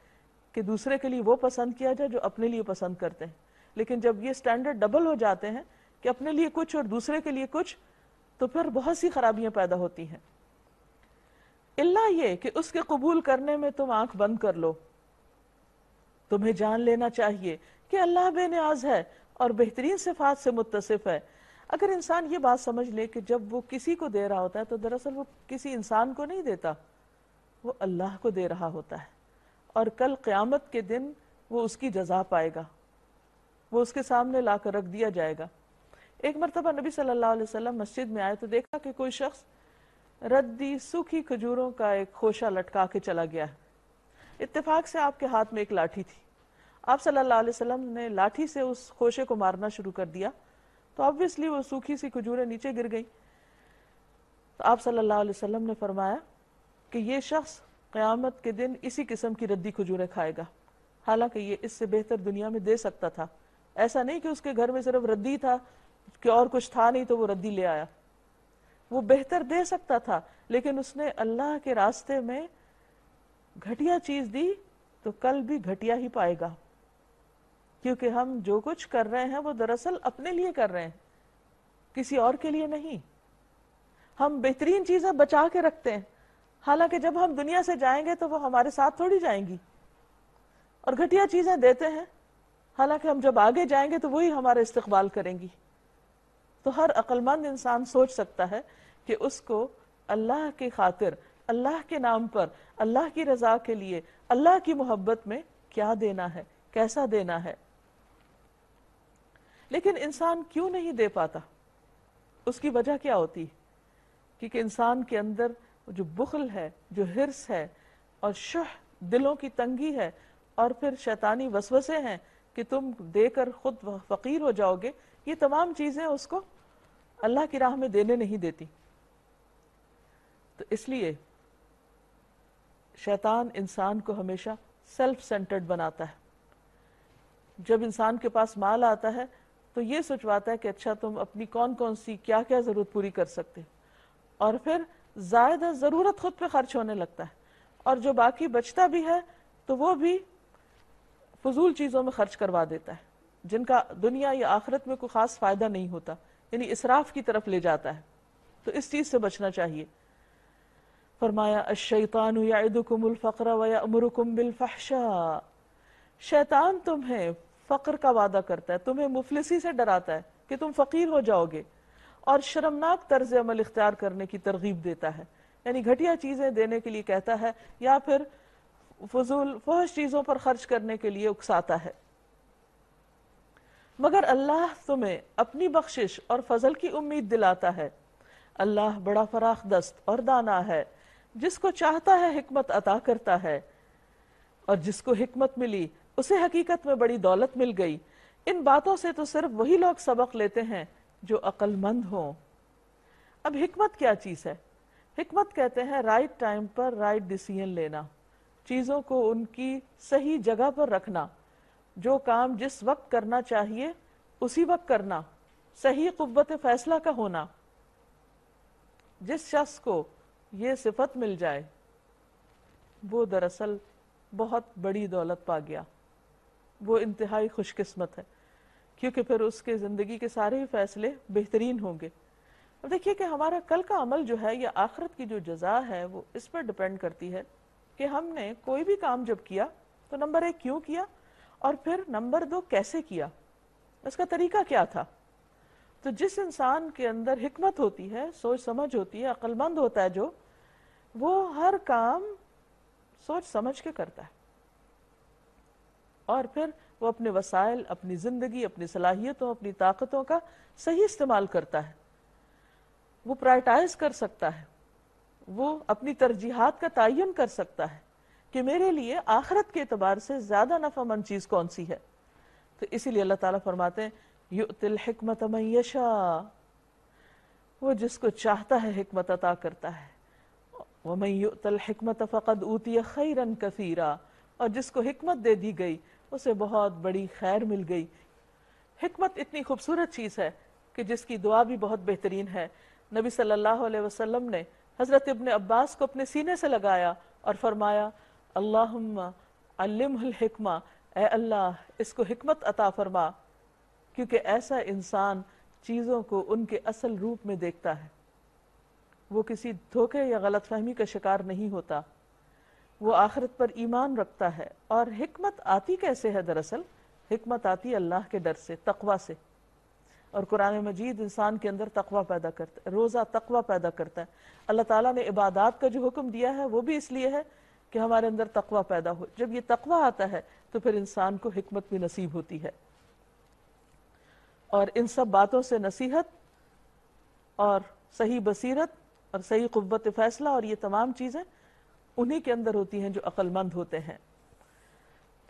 कि दूसरे के लिए वो पसंद किया जाए जो अपने लिए पसंद करते हैं लेकिन जब ये स्टैंडर्ड डबल हो जाते हैं कि अपने लिए कुछ और दूसरे के लिए कुछ तो फिर बहुत सी खराबियां पैदा होती हैं इल्ला ये कि उसके कबूल करने में तुम आंख बंद कर लो तुम्हें जान लेना चाहिए कि अल्लाह बेनियाज है और बेहतरीन सिफात से मुतसिफ है अगर इंसान ये बात समझ ले कि जब वो किसी को दे रहा होता है तो दरअसल वो किसी इंसान को नहीं देता वो अल्लाह को दे रहा होता है और कल क़्यामत के दिन वो उसकी जजा पाएगा वो उसके सामने ला कर रख दिया जाएगा एक मरतबा नबी सल्लल्लाहु अलैहि वसल्लम मस्जिद में आए तो देखा कि कोई शख्स रद्दी सूखी खजूरों का एक खोशा लटका के चला गया है इतफाक से आपके हाथ में एक लाठी थी आप सल्लल्लाहु अलैहि वसल्लम ने लाठी से उस खोशे को मारना शुरू कर दिया तो ऑब्वियसली वो सूखी सी खजूरें नीचे गिर गई तो आप सल्लल्लाहु अलैहि वसल्लम ने फरमाया कि ये शख्स क़यामत के दिन इसी किस्म की रद्दी खजूरें खाएगा हालांकि ये इससे बेहतर दुनिया में दे सकता था ऐसा नहीं कि उसके घर में सिर्फ रद्दी था कि और कुछ था नहीं तो वो रद्दी ले आया वो बेहतर दे सकता था लेकिन उसने अल्लाह के रास्ते में घटिया चीज दी तो कल भी घटिया ही पाएगा क्योंकि हम जो कुछ कर रहे हैं वो दरअसल अपने लिए कर रहे हैं किसी और के लिए नहीं हम बेहतरीन चीजें बचा के रखते हैं हालांकि जब हम दुनिया से जाएंगे तो वो हमारे साथ थोड़ी जाएंगी और घटिया चीजें देते हैं हालांकि हम जब आगे जाएंगे तो वही हमारा इस्तकबाल करेंगी तो हर अक्लमंद इंसान सोच सकता है कि उसको अल्लाह की खातिर अल्लाह के नाम पर अल्लाह की रजा के लिए अल्लाह की मोहब्बत में क्या देना है कैसा देना है लेकिन इंसान क्यों नहीं दे पाता उसकी वजह क्या होती क्योंकि इंसान के अंदर जो बुखल है जो हिरस है और शह दिलों की तंगी है और फिर शैतानी वसवसे हैं कि तुम देकर खुद फकीर हो जाओगे ये तमाम चीज़ें उसको अल्लाह की राह में देने नहीं देती तो इसलिए शैतान इंसान को हमेशा सेल्फ सेंटर्ड बनाता है जब इंसान के पास माल आता है तो ये सोचवाता है कि अच्छा तुम अपनी कौन कौन सी क्या क्या ज़रूरत पूरी कर सकते हो और फिर ज़्यादा ज़रूरत खुद पे खर्च होने लगता है और जो बाकी बचता भी है तो वो भी फजूल चीज़ों में खर्च करवा देता है जिनका दुनिया या आखिरत में कोई ख़ास फ़ायदा नहीं होता यानी इसराफ की तरफ ले जाता है तो इस चीज़ से बचना चाहिए फरमाया अशैतान वमरकुम शैतान तुम्हें फकर का वादा करता है तुम्हें मुफलिसी से डराता है कि तुम फ़कीर हो जाओगे और शर्मनाक तर्ज अमल इख्तियार करने की तरगीब देता है यानी घटिया चीज़ें देने के लिए कहता है या फिर फजूल फहश चीज़ों पर खर्च करने के लिए उकसाता है मगर अल्लाह तुम्हें अपनी बख्शिश और फजल की उम्मीद दिलाता है अल्लाह बड़ा फराख दस्त और दाना है जिसको चाहता है हिकमत अता करता है और जिसको हिकमत मिली उसे हकीकत में बड़ी दौलत मिल गई इन बातों से तो सिर्फ वही लोग सबक लेते हैं जो अक्लमंद हों अब हिकमत क्या चीज़ है हिकमत कहते हैं राइट टाइम पर राइट डिसीजन लेना चीज़ों को उनकी सही जगह पर रखना जो काम जिस वक्त करना चाहिए उसी वक्त करना सही कुत फैसला का होना जिस शख्स को ये सिफत मिल जाए वो दरअसल बहुत बड़ी दौलत पा गया वो इंतहाई खुशकस्मत है क्योंकि फिर उसके ज़िंदगी के सारे ही फैसले बेहतरीन होंगे अब देखिए कि हमारा कल का अमल जो है या आखरत की जो जजा है वो इस पर डिपेंड करती है कि हमने कोई भी काम जब किया तो नंबर एक क्यों किया और फिर नंबर दो कैसे किया इसका तरीका क्या था तो जिस इंसान के अंदर हिकमत होती है सोच समझ होती है अक्लमंद होता है जो वो हर काम सोच समझ के करता है और फिर वो अपने वसाइल अपनी ज़िंदगी अपनी सलाहियतों अपनी ताकतों का सही इस्तेमाल करता है वो प्रायटाइज कर सकता है वो अपनी तरजीहत का तयन कर सकता है कि मेरे लिए आखरत के अतबार से ज़्यादा नफामंद चीज़ कौन सी है तो इसीलिए अल्लाह ताला फरमाते हैं युतिल हमत मैशा वो जिसको चाहता है हिकमत अता करता है वमई युतल हिकमत फ़कद ऊती खैरन कसीरा और जिसको हिकमत दे दी गई उसे बहुत बड़ी खैर मिल गई हिकमत इतनी खूबसूरत चीज़ है कि जिसकी दुआ भी बहुत बेहतरीन है नबी सल्लल्लाहु अलैहि वसल्लम ने हज़रत इब्ने अब्बास को अपने सीने से लगाया और फरमाया अल्लाहमा अल्लाह इसको हमत अता फरमा क्योंकि ऐसा इंसान चीज़ों को उनके असल रूप में देखता है वो किसी धोखे या गलत फहमी का शिकार नहीं होता वो आखिरत पर ईमान रखता है और हमत आती कैसे है दरअसल हमत आती अल्लाह के डर से तकवा से और कुरान मजीद इंसान के अंदर तकवा पैदा करता है रोज़ा तकवा पैदा करता है अल्लाह ताला ने इबादत का जो हुक्म दिया है वो भी इसलिए है कि हमारे अंदर तकवा पैदा हो जब ये तकवा आता है तो फिर इंसान को हमत भी नसीब होती है और इन सब बातों से नसीहत और सही बसीरत और सही कुत फैसला और ये तमाम चीज़ें उन्हीं के अंदर होती हैं जो अक्लमंद होते हैं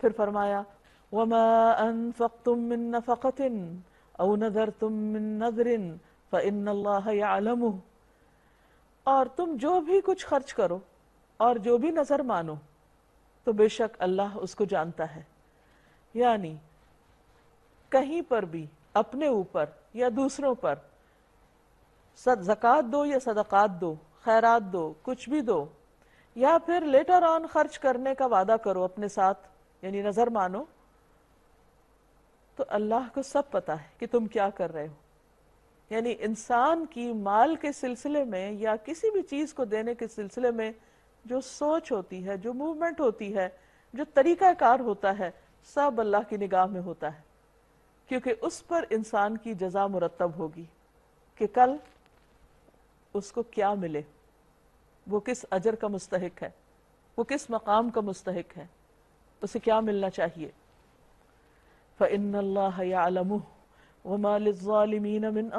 फिर फरमाया वमा तुम मिन और तुम जो भी कुछ खर्च करो और जो भी नज़र मानो तो बेशक अल्लाह उसको जानता है यानी कहीं पर भी अपने ऊपर या दूसरों पर जक़ात दो या सदक़ात दो खैरात दो कुछ भी दो या फिर लेटर ऑन खर्च करने का वादा करो अपने साथ यानी नज़र मानो तो अल्लाह को सब पता है कि तुम क्या कर रहे हो यानी इंसान की माल के सिलसिले में या किसी भी चीज़ को देने के सिलसिले में जो सोच होती है जो मूवमेंट होती है जो तरीका कार होता है सब अल्लाह की निगाह में होता है क्योंकि उस पर इंसान की जजा मुरतब होगी कि कल उसको क्या मिले वो किस अजर का मुस्तक है वो किस मकाम का मुस्तक है उसे क्या मिलना चाहिए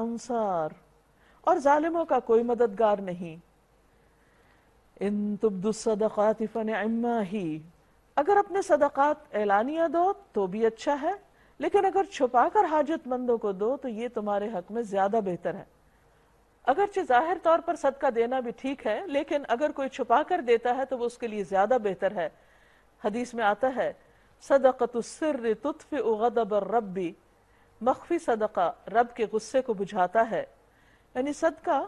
अंसार और ालिमों का कोई मददगार नहीं इन तुबदुसदात फ़नअम्मा ही अगर अपने सदकात ऐलानिया दो तो भी अच्छा है लेकिन अगर छुपा कर हाजतमंदों को दो तो ये तुम्हारे हक में ज़्यादा बेहतर है अगरचे ज़ाहिर तौर पर सदका देना भी ठीक है लेकिन अगर कोई छुपा कर देता है तो वो उसके लिए ज़्यादा बेहतर है हदीस में आता है सदक़तुसर तुतफ़ उदब रबी मख्फी सदका रब के गुस्से को बुझाता है यानी सदका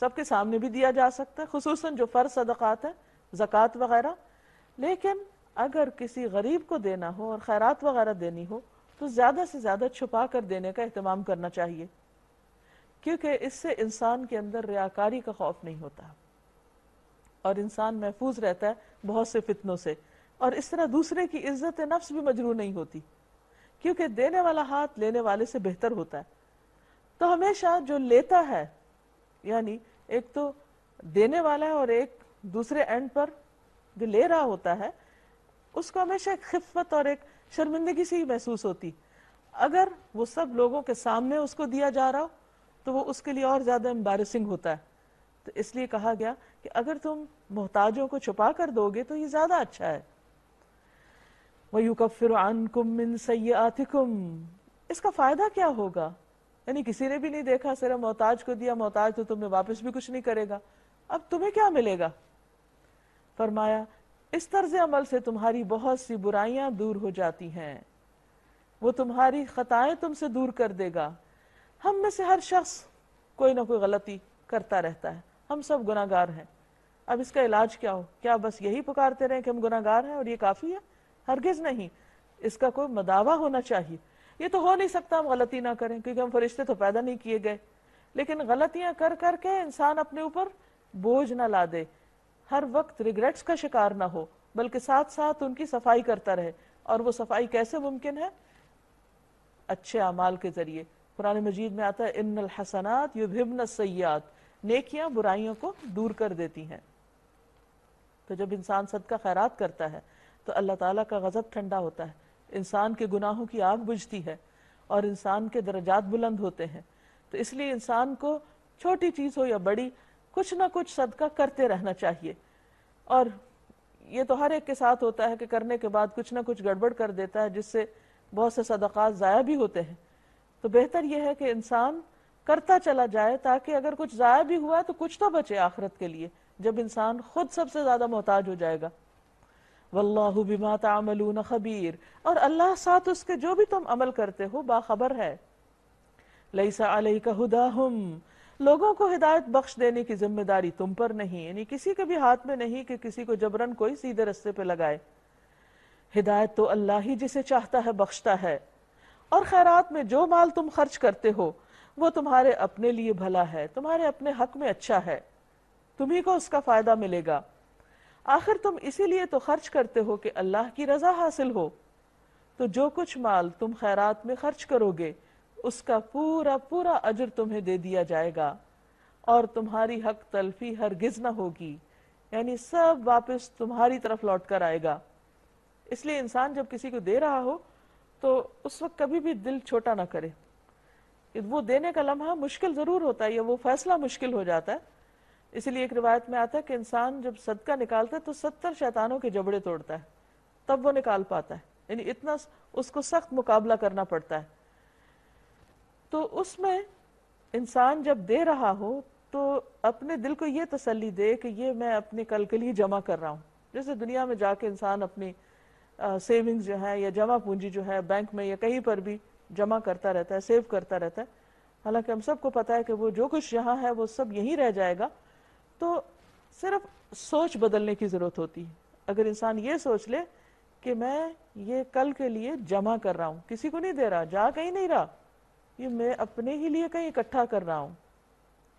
सबके सामने भी दिया जा सकता है खसूस जो फ़र्ज सदक़ात है ज़क़़त वगैरह लेकिन अगर किसी गरीब को देना हो और खैरात वगैरह देनी हो तो ज़्यादा से ज़्यादा छुपा कर देने का अहतमाम करना चाहिए क्योंकि इससे इंसान के अंदर रियाकारी का खौफ नहीं होता और इंसान महफूज रहता है बहुत से फितनों से और इस तरह दूसरे की इज्जत नफ्स भी मजरूर नहीं होती क्योंकि देने वाला हाथ लेने वाले से बेहतर होता है तो हमेशा जो लेता है यानी एक तो देने वाला है और एक दूसरे एंड पर जो ले रहा होता है उसको हमेशा एक खिफत और एक शर्मिंदगी सी महसूस होती अगर वो सब लोगों के सामने उसको दिया जा रहा हो तो वो उसके लिए और ज़्यादा एम्बेसिंग होता है तो इसलिए कहा गया कि अगर तुम मोहताजों को छुपा कर दोगे तो ये ज़्यादा अच्छा है वयुकफ़िर आनकुम मिन सयातिकुम इसका फ़ायदा क्या होगा यानी किसी ने भी नहीं देखा सिर्फ मोहताज को दिया मोहताज तो तुम्हें वापस भी कुछ नहीं करेगा अब तुम्हें क्या मिलेगा फरमाया इस तर्ज अमल से तुम्हारी बहुत सी बुराइयां दूर हो जाती हैं वो तुम्हारी खताएं तुमसे दूर कर देगा हम में से हर शख्स कोई ना कोई गलती करता रहता है हम सब गुनागार हैं अब इसका इलाज क्या हो क्या बस यही पुकारते रहे कि हम गुनागार हैं और ये काफ़ी है हरगिज़ नहीं इसका कोई मदावा होना चाहिए ये तो हो नहीं सकता हम गलती ना करें क्योंकि हम फरिश्ते तो पैदा नहीं किए गए लेकिन गलतियां कर करके इंसान अपने ऊपर बोझ ना ला दे हर वक्त रिग्रेट्स का शिकार ना हो बल्कि साथ साथ उनकी सफाई करता रहे और वो सफाई कैसे मुमकिन है अच्छे अमाल के जरिए कुरान मजीद में आता है इन हसनात युभिबन सयात नेकियां बुराइयों को दूर कर देती हैं तो जब इंसान सदका खैरात करता है तो अल्लाह ताला का गज़ब ठंडा होता है इंसान के गुनाहों की आग बुझती है और इंसान के दर्जात बुलंद होते हैं तो इसलिए इंसान को छोटी चीज़ हो या बड़ी कुछ ना कुछ सदका करते रहना चाहिए और ये तो हर एक के साथ होता है कि करने के बाद कुछ ना कुछ गड़बड़ कर देता है जिससे बहुत से सदक़ात ज़ाया भी होते हैं तो बेहतर यह है कि इंसान करता चला जाए ताकि अगर कुछ ज़ाया भी हुआ तो कुछ तो बचे आखरत के लिए जब इंसान खुद सबसे ज़्यादा मोहताज हो जाएगा वल्लाहु बिमा तामलून खबीर और अल्लाह साथ उसके जो भी तुम अमल करते हो बाखबर है लईसा अलई लोगों को हिदायत बख्श देने की जिम्मेदारी तुम पर नहीं यानी किसी के भी हाथ में नहीं कि किसी को जबरन कोई सीधे रस्ते पे लगाए हिदायत तो अल्लाह ही जिसे चाहता है बख्शता है और खैरात में जो माल तुम खर्च करते हो वो तुम्हारे अपने लिए भला है तुम्हारे अपने हक में अच्छा है तुम्ही को उसका फ़ायदा मिलेगा आखिर तुम इसीलिए तो खर्च करते हो कि अल्लाह की रजा हासिल हो तो जो कुछ माल तुम खैरात में खर्च करोगे उसका पूरा पूरा अजर तुम्हें दे दिया जाएगा और तुम्हारी हक तलफी हरगिज ना होगी यानी सब वापस तुम्हारी तरफ लौट कर आएगा इसलिए इंसान जब किसी को दे रहा हो तो उस वक्त कभी भी दिल छोटा ना करे वो देने का लम्हा मुश्किल ज़रूर होता है या वो फैसला मुश्किल हो जाता है इसीलिए एक रिवायत में आता है कि इंसान जब सदका निकालता है तो सत्तर शैतानों के जबड़े तोड़ता है तब वो निकाल पाता है यानी इतना उसको सख्त मुकाबला करना पड़ता है तो उसमें इंसान जब दे रहा हो तो अपने दिल को ये तसल्ली दे कि ये मैं अपने कल के लिए जमा कर रहा हूँ जैसे दुनिया में जाके इंसान अपनी सेविंग्स जो है या जमा पूंजी जो है बैंक में या कहीं पर भी जमा करता रहता है सेव करता रहता है हालांकि हम सबको पता है कि वो जो कुछ यहाँ है वो सब यहीं रह जाएगा तो सिर्फ सोच बदलने की ज़रूरत होती है अगर इंसान ये सोच ले कि मैं ये कल के लिए जमा कर रहा हूँ किसी को नहीं दे रहा जा कहीं नहीं रहा ये मैं अपने ही लिए कहीं इकट्ठा कर रहा हूँ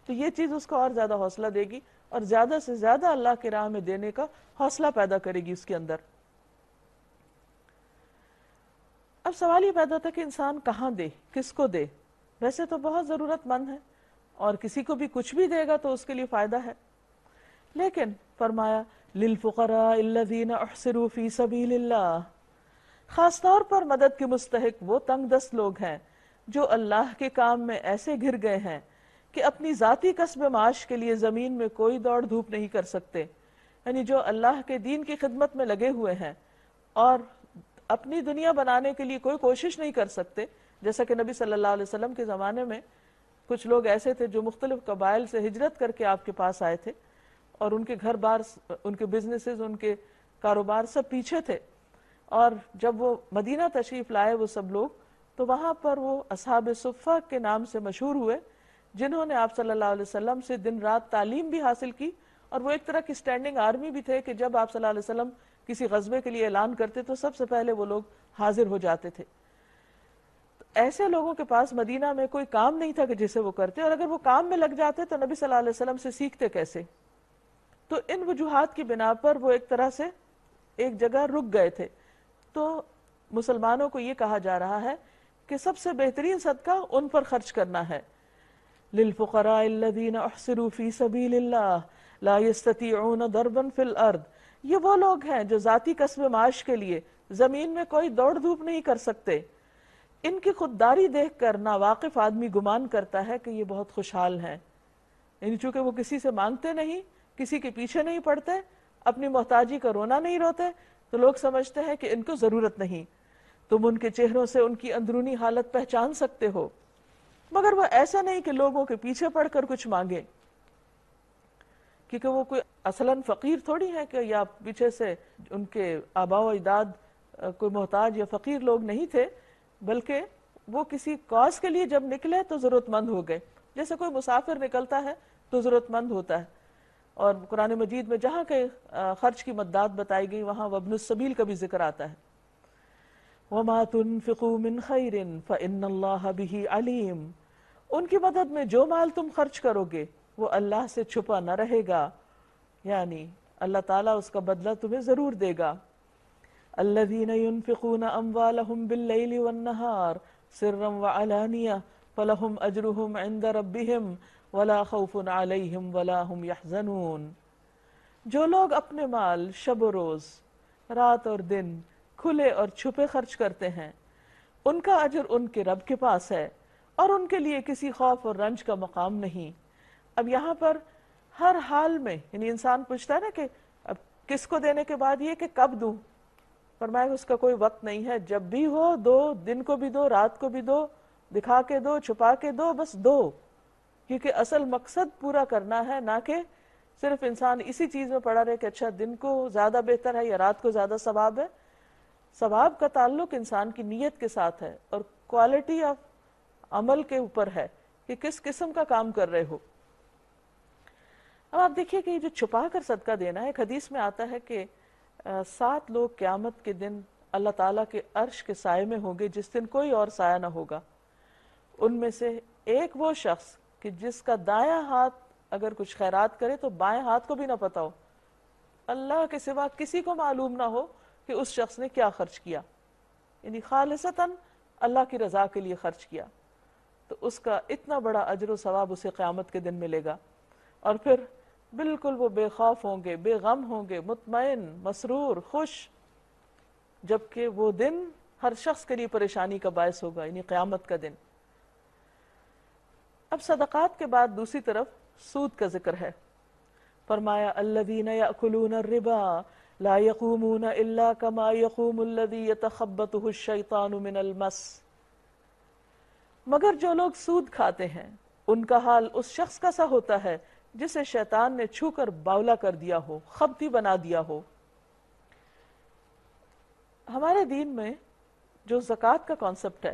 तो ये चीज़ उसको और ज़्यादा हौसला देगी और ज़्यादा से ज़्यादा अल्लाह के राह में देने का हौसला पैदा करेगी उसके अंदर अब सवाल ये पैदा होता है कि इंसान कहाँ दे किसको दे वैसे तो बहुत ज़रूरतमंद है और किसी को भी कुछ भी देगा तो उसके लिए फ़ायदा है लेकिन फरमाया लिलफ़ुकरादीन ख़ास तौर पर मदद के मुस्तक वो तंग दस्त लोग हैं जो अल्लाह के काम में ऐसे घिर गए हैं कि अपनी ज़ाती कस्ब माश के लिए ज़मीन में कोई दौड़ धूप नहीं कर सकते यानी जो अल्लाह के दीन की खिदमत में लगे हुए हैं और अपनी दुनिया बनाने के लिए कोई कोशिश नहीं कर सकते जैसा कि नबी सल्लल्लाहु अलैहि वसल्लम के ज़माने में कुछ लोग ऐसे थे जो मुख्तलिफ कबाइल से हिजरत करके आपके पास आए थे और उनके घर बार उनके बिजनेस उनके कारोबार सब पीछे थे और जब वो मदीना तशरीफ़ लाए वो सब लोग तो वहाँ पर वो असहाब सुफ़ा के नाम से मशहूर हुए जिन्होंने आप सल्लल्लाहु अलैहि वसल्लम से दिन रात तालीम भी हासिल की और वो एक तरह की स्टैंडिंग आर्मी भी थे कि जब आप सल्लल्लाहु अलैहि वसल्लम किसी गजबे के लिए ऐलान करते तो सबसे पहले वो लोग हाजिर हो जाते थे ऐसे लोगों के पास मदीना में कोई काम नहीं था कि जिसे वो करते और अगर वो काम में लग जाते तो नबी सल्लल्लाहु अलैहि वसल्लम से सीखते कैसे तो इन वजूहत की बिना पर वो एक तरह से एक जगह रुक गए थे तो मुसलमानों को ये कहा जा रहा है कि सबसे बेहतरीन सदका उन पर खर्च करना है लिलफ़राफ़ी सभी दरबन फिल अर्द ये वो लोग हैं जो ज़ाती कस्बे माश के लिए ज़मीन में कोई दौड़ धूप नहीं कर सकते इनकी खुददारी देख कर नावाकिफ आदमी गुमान करता है कि ये बहुत खुशहाल हैं यानी चूंकि वो किसी से मांगते नहीं किसी के पीछे नहीं पड़ते अपनी मोहताजी का रोना नहीं रोते तो लोग समझते हैं कि इनको ज़रूरत नहीं तुम उनके चेहरों से उनकी अंदरूनी हालत पहचान सकते हो मगर वह ऐसा नहीं कि लोगों के पीछे पड़कर कुछ मांगे क्योंकि वो कोई असलन फ़कीर थोड़ी है कि या पीछे से उनके आबाओ इदाद कोई मोहताज या फ़कीर लोग नहीं थे बल्कि वो किसी कॉज के लिए जब निकले तो ज़रूरतमंद हो गए जैसे कोई मुसाफिर निकलता है तो ज़रूरतमंद होता है और कुरान मजीद में जहाँ के खर्च की मदद बताई गई वहाँ वबनसबील का भी जिक्र आता है उनकी मदद में जो माल तुम खर्च करोगे वो अल्लाह से छुपा न रहेगा यानी अल्लाह ताला उसका बदला तुम्हें ज़रूर देगा الذين ينفقون أموالهم بالليل والنهار سرا وعلانية فلهم أجرهم عند ربهم वला खौफन अलैहिम वला हम यहजनून जो लोग अपने माल शब रोज रात और दिन खुले और छुपे खर्च करते हैं उनका अजर उनके रब के पास है और उनके लिए किसी खौफ और रंज का मकाम नहीं अब यहाँ पर हर हाल में यानी इंसान पूछता है ना कि अब किसको देने के बाद ये कि कब दूँ फरमाया उसका कोई वक्त नहीं है जब भी हो दो दिन को भी दो रात को भी दो दिखा के दो छुपा के दो बस दो क्योंकि असल मकसद पूरा करना है ना कि सिर्फ इंसान इसी चीज में पड़ा रहे कि अच्छा दिन को ज्यादा बेहतर है या रात को ज्यादा सवाब है सवाब का ताल्लुक इंसान की नीयत के साथ है और क्वालिटी ऑफ अमल के ऊपर है कि किस किस्म का काम कर रहे हो अब आप देखिए कि जो छुपा कर सदका देना है एक हदीस में आता है कि सात लोग क़्यामत के दिन अल्लाह ताला के अर्श के साय में होंगे जिस दिन कोई और साया ना होगा उनमें से एक वो शख्स कि जिसका दाया हाथ अगर कुछ खैरात करे तो बाएं हाथ को भी ना पता हो अल्लाह के सिवा किसी को मालूम ना हो कि उस शख्स ने क्या खर्च किया यानी खालसता अल्लाह की रजा के लिए खर्च किया तो उसका इतना बड़ा अजर सवाब उसे क़्यामत के दिन मिलेगा और फिर बिल्कुल वो बेखौफ होंगे बेगम होंगे मुतमिन मसरूर खुश जबकि वो दिन हर शख्स के लिए परेशानी का बायस होगा यानी क़्यामत का दिन अब सदक़ात के बाद दूसरी तरफ सूद का जिक्र है फरमाया अल्लदीन रिबा मगर जो लोग सूद खाते हैं उनका हाल उस शख्स का सा होता है जिसे शैतान ने छूकर बावला कर दिया हो खबती बना दिया हो हमारे दीन में जो जक़ात का कॉन्सेप्ट है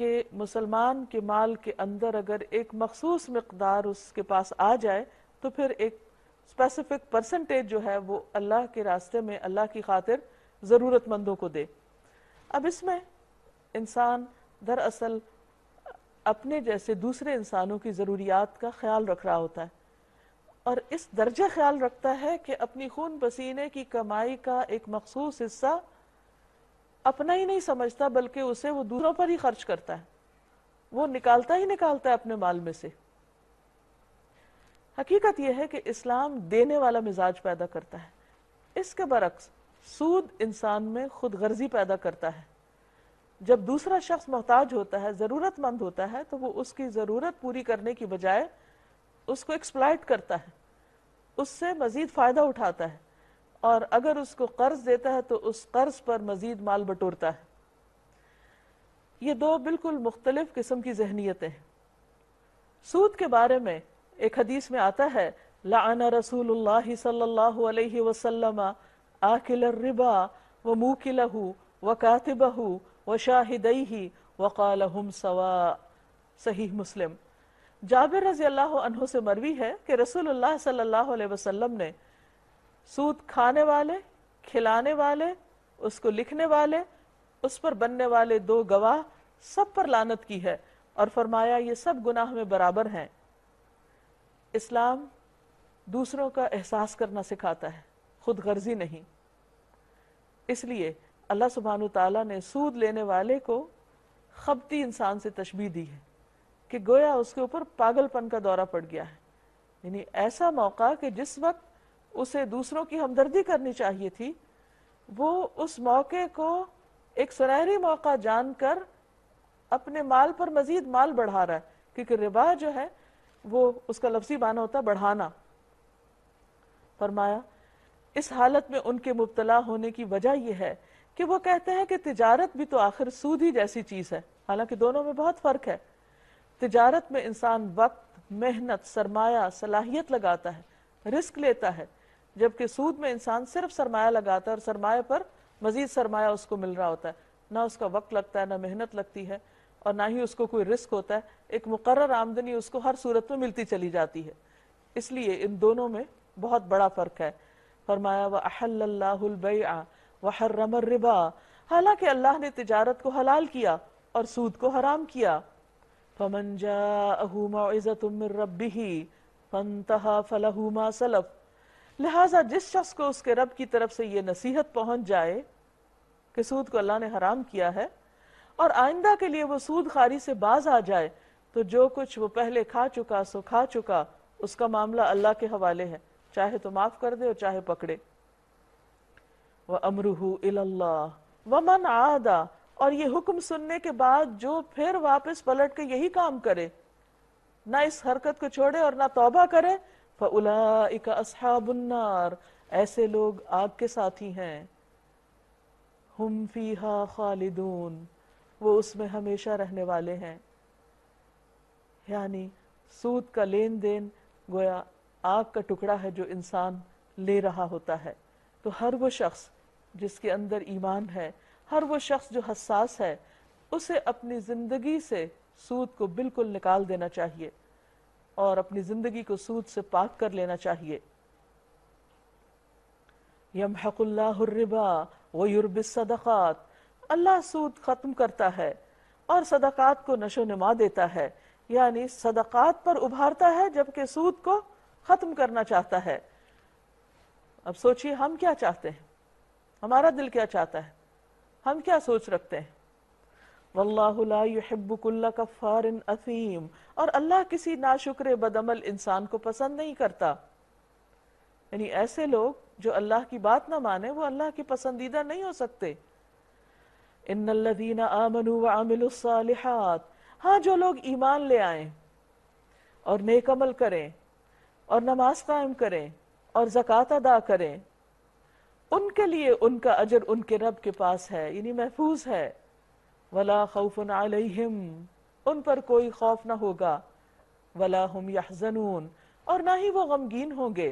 कि मुसलमान के माल के अंदर अगर एक मखसूस मकदार उसके पास आ जाए तो फिर एक स्पेसिफिक परसेंटेज जो है वो अल्लाह के रास्ते में अल्लाह की खातिर ज़रूरतमंदों को दे अब इसमें इंसान दरअसल अपने जैसे दूसरे इंसानों की ज़रूरियात का ख्याल रख रहा होता है और इस दर्जा ख्याल रखता है कि अपनी खून पसीने की कमाई का एक मखसूस हिस्सा अपना ही नहीं समझता बल्कि उसे वो दूसरों पर ही खर्च करता है वो निकालता ही निकालता है अपने माल में से हकीकत यह है कि इस्लाम देने वाला मिजाज पैदा करता है इसके बरक्स सूद इंसान में खुद गर्जी पैदा करता है जब दूसरा शख्स मोहताज होता है ज़रूरतमंद होता है तो वो उसकी ज़रूरत पूरी करने की बजाय उसको एक्सप्लाइट करता है उससे मज़ीद फ़ायदा उठाता है और अगर उसको कर्ज देता है तो उस कर्ज पर मज़ीद माल बटोरता है ये दो बिल्कुल मुख्तलिफ़ किस्म की जहनीतें हैं सूद के बारे में एक हदीस में आता है लाना रसूल सल्लाम आखिल रिबा व मुकिलहू व कातिबहू व शाहिदई ही वक़ाल हम सवा सही मुस्लिम जाबिर रजी अल्लाह से मरवी है कि रसूलुल्लाह सल्लल्लाहु ने सूद खाने वाले खिलाने वाले उसको लिखने वाले उस पर बनने वाले दो गवाह सब पर लानत की है और फरमाया ये सब गुनाह में बराबर हैं इस्लाम दूसरों का एहसास करना सिखाता है खुद गर्जी नहीं इसलिए अल्लाह सुबहान तला ने सूद लेने वाले को खपती इंसान से तशबी दी है कि गोया उसके ऊपर पागलपन का दौरा पड़ गया है यानी ऐसा मौका कि जिस वक्त उसे दूसरों की हमदर्दी करनी चाहिए थी वो उस मौके को एक सुनहरी मौका जानकर अपने माल पर मजीद माल बढ़ा रहा है क्योंकि रिबा जो है वो उसका लफ्जी बाना होता बढ़ाना फरमाया इस हालत में उनके मुबतला होने की वजह यह है कि वो कहते हैं कि तिजारत भी तो आखिर सूद ही जैसी चीज़ है हालांकि दोनों में बहुत फ़र्क है तिजारत में इंसान वक्त मेहनत सरमाया सलाहियत लगाता है रिस्क लेता है जबकि सूद में इंसान सिर्फ सरमाया लगाता है और सरमाए पर मज़ीद सरमाया उसको मिल रहा होता है ना उसका वक्त लगता है ना मेहनत लगती है और ना ही उसको कोई रिस्क होता है एक मुकर आमदनी उसको हर सूरत में मिलती चली जाती है इसलिए इन दोनों में बहुत बड़ा फ़र्क है फरमाया अहल्लाबई आ वहर्रम रिबा हालांकि अल्लाह ने तिजारत को हलाल किया और सूद को हराम किया फमन सलफ लिहाजा जिस शख्स को उसके रब की तरफ से यह नसीहत पहुंच जाए कि सूद को अल्लाह ने हराम किया है और आइंदा के लिए वो सूद खारी से बाज आ जाए तो जो कुछ वो पहले खा चुका सो खा चुका उसका मामला अल्लाह के हवाले है चाहे तो माफ़ कर दे और चाहे पकड़े व अमरूह व मन आदा और ये हुक्म सुनने के बाद जो फिर वापस पलट के यही काम करे ना इस हरकत को छोड़े और ना तौबा करे फलाइका ऐसे लोग आग के साथी हैं हम फीहा खालिदून वो उसमें हमेशा रहने वाले हैं यानी सूद का लेन देन गोया आग का टुकड़ा है जो इंसान ले रहा होता है तो हर वो शख्स जिसके अंदर ईमान है हर वो शख्स जो हसास है उसे अपनी ज़िंदगी से सूद को बिल्कुल निकाल देना चाहिए और अपनी ज़िंदगी को सूद से पाक कर लेना चाहिए यमहकुल्लाबा व अल्लाह सूद ख़त्म करता है और सदकात को नशो नमा देता है यानी सदकात पर उभारता है जबकि सूद को ख़त्म करना चाहता है अब सोचिए हम क्या चाहते हैं हमारा दिल क्या चाहता है हम क्या सोच रखते हैं वल्लाहब्बुल्ला कफ़ार अफ़ीम और अल्लाह किसी नाशुक्र बदमल इंसान को पसंद नहीं करता यानी ऐसे लोग जो अल्लाह की बात ना माने वो अल्लाह के पसंदीदा नहीं हो सकते इन आमनु व हाँ जो लोग ईमान ले आए और नेकमल करें और नमाज कायम करें और जक़ात अदा करें उनके लिए उनका अजर उनके रब के पास है यानी महफूज है वला खौफ अलहिम उन पर कोई खौफ ना होगा वला हम यहजनून और ना ही वो गमगीन होंगे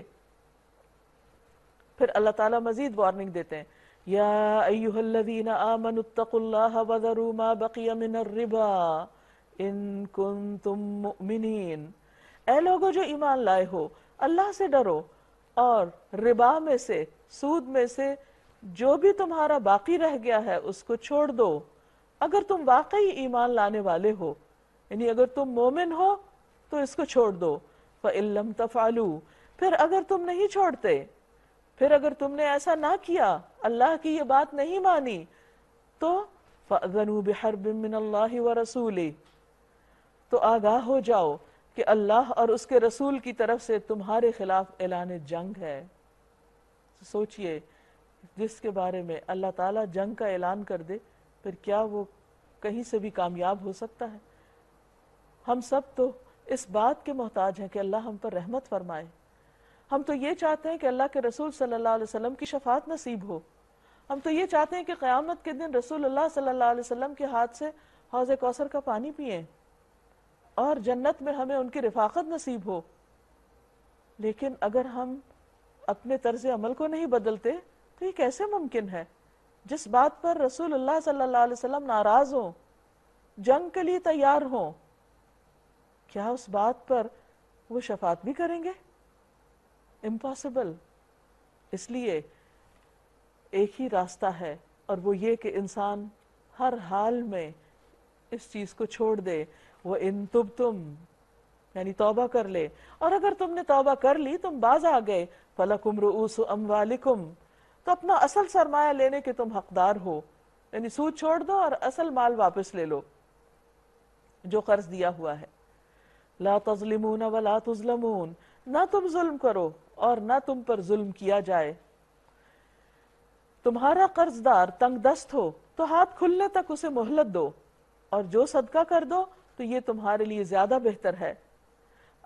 फिर अल्लाह ताला मजीद वार्निंग देते हैं या अय्युहल्लज़ीन आमनुत्तकुल्लाह वज़रू मा बक़िय मिनर रिबा इन कुंतुम मुमिनीन ए लोगो जो ईमान लाए हो अल्लाह से डरो और रिबा में से सूद में से जो भी तुम्हारा बाकी रह गया है उसको छोड़ दो अगर तुम वाकई ईमान लाने वाले हो यानी अगर तुम मोमिन हो तो इसको छोड़ दो फ़लम तफ़ालू फिर अगर तुम नहीं छोड़ते फिर अगर तुमने ऐसा ना किया अल्लाह की ये बात नहीं मानी तो फ़नूब हरबिन व रसूल तो आगाह हो जाओ कि अल्लाह और उसके रसूल की तरफ से तुम्हारे खिलाफ ऐलान जंग है तो सोचिए जिसके बारे में अल्लाह ताला जंग का ऐलान कर दे फिर क्या वो कहीं से भी कामयाब हो सकता है हम सब तो इस बात के मोहताज हैं कि अल्लाह हम पर रहमत फरमाए हम तो ये चाहते हैं कि अल्लाह के रसूल सल्लल्लाहु अलैहि वसल्लम की शफात नसीब हो हम तो ये चाहते हैं कि क़यामत के दिन रसूल अल्लाह सल्लल्लाहु अलैहि वसल्लम के हाथ से हौज़ कौसर का पानी पिए और जन्नत में हमें उनकी रिफाकत नसीब हो लेकिन अगर हम अपने तर्ज अमल को नहीं बदलते तो ये कैसे मुमकिन है जिस बात पर रसूलुल्लाह सल्लल्लाहु अलैहि वसल्लम नाराज हो जंग के लिए तैयार हो क्या उस बात पर वो शफात भी करेंगे इम्पॉसिबल इसलिए एक ही रास्ता है और वो ये कि इंसान हर हाल में इस चीज़ को छोड़ दे वो इन तुब तुम यानी तोबा कर ले और अगर तुमने तोबा कर ली तुम बाज आ गए फलकुम रूस वालिकुम तो अपना असल सरमाया लेने के तुम हकदार हो यानी सूद छोड़ दो और असल माल वापस ले लो जो कर्ज दिया हुआ है ला तजलिमून व ला तुजलमून ना तुम जुल्म करो और ना तुम पर जुल्म किया जाए तुम्हारा कर्जदार तंग दस्त हो तो हाथ खुलने तक उसे मोहलत दो और जो सदका कर दो तो ये तुम्हारे लिए ज़्यादा बेहतर है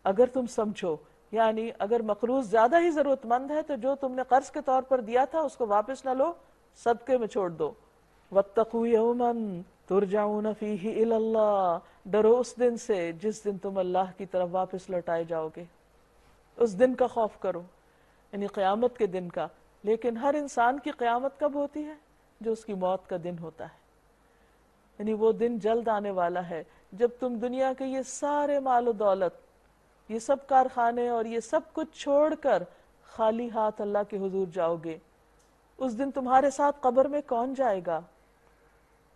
अगर तुम समझो यानी अगर मकरूज ज़्यादा ही ज़रूरतमंद है तो जो तुमने कर्ज के तौर पर दिया था उसको वापस ना लो सदक़े में छोड़ दो वत्तकू यौमन तुरजाऊन डरो उस दिन से जिस दिन तुम अल्लाह की तरफ वापस लौटाए जाओगे उस दिन का खौफ करो यानी क़्यामत के दिन का लेकिन हर इंसान की क़्यामत कब होती है जो उसकी मौत का दिन होता है यानी वो दिन जल्द आने वाला है जब तुम दुनिया के ये सारे माल दौलत ये सब कारखाने और ये सब कुछ छोड़कर खाली हाथ अल्लाह के हुजूर जाओगे उस दिन तुम्हारे साथ कब्र में कौन जाएगा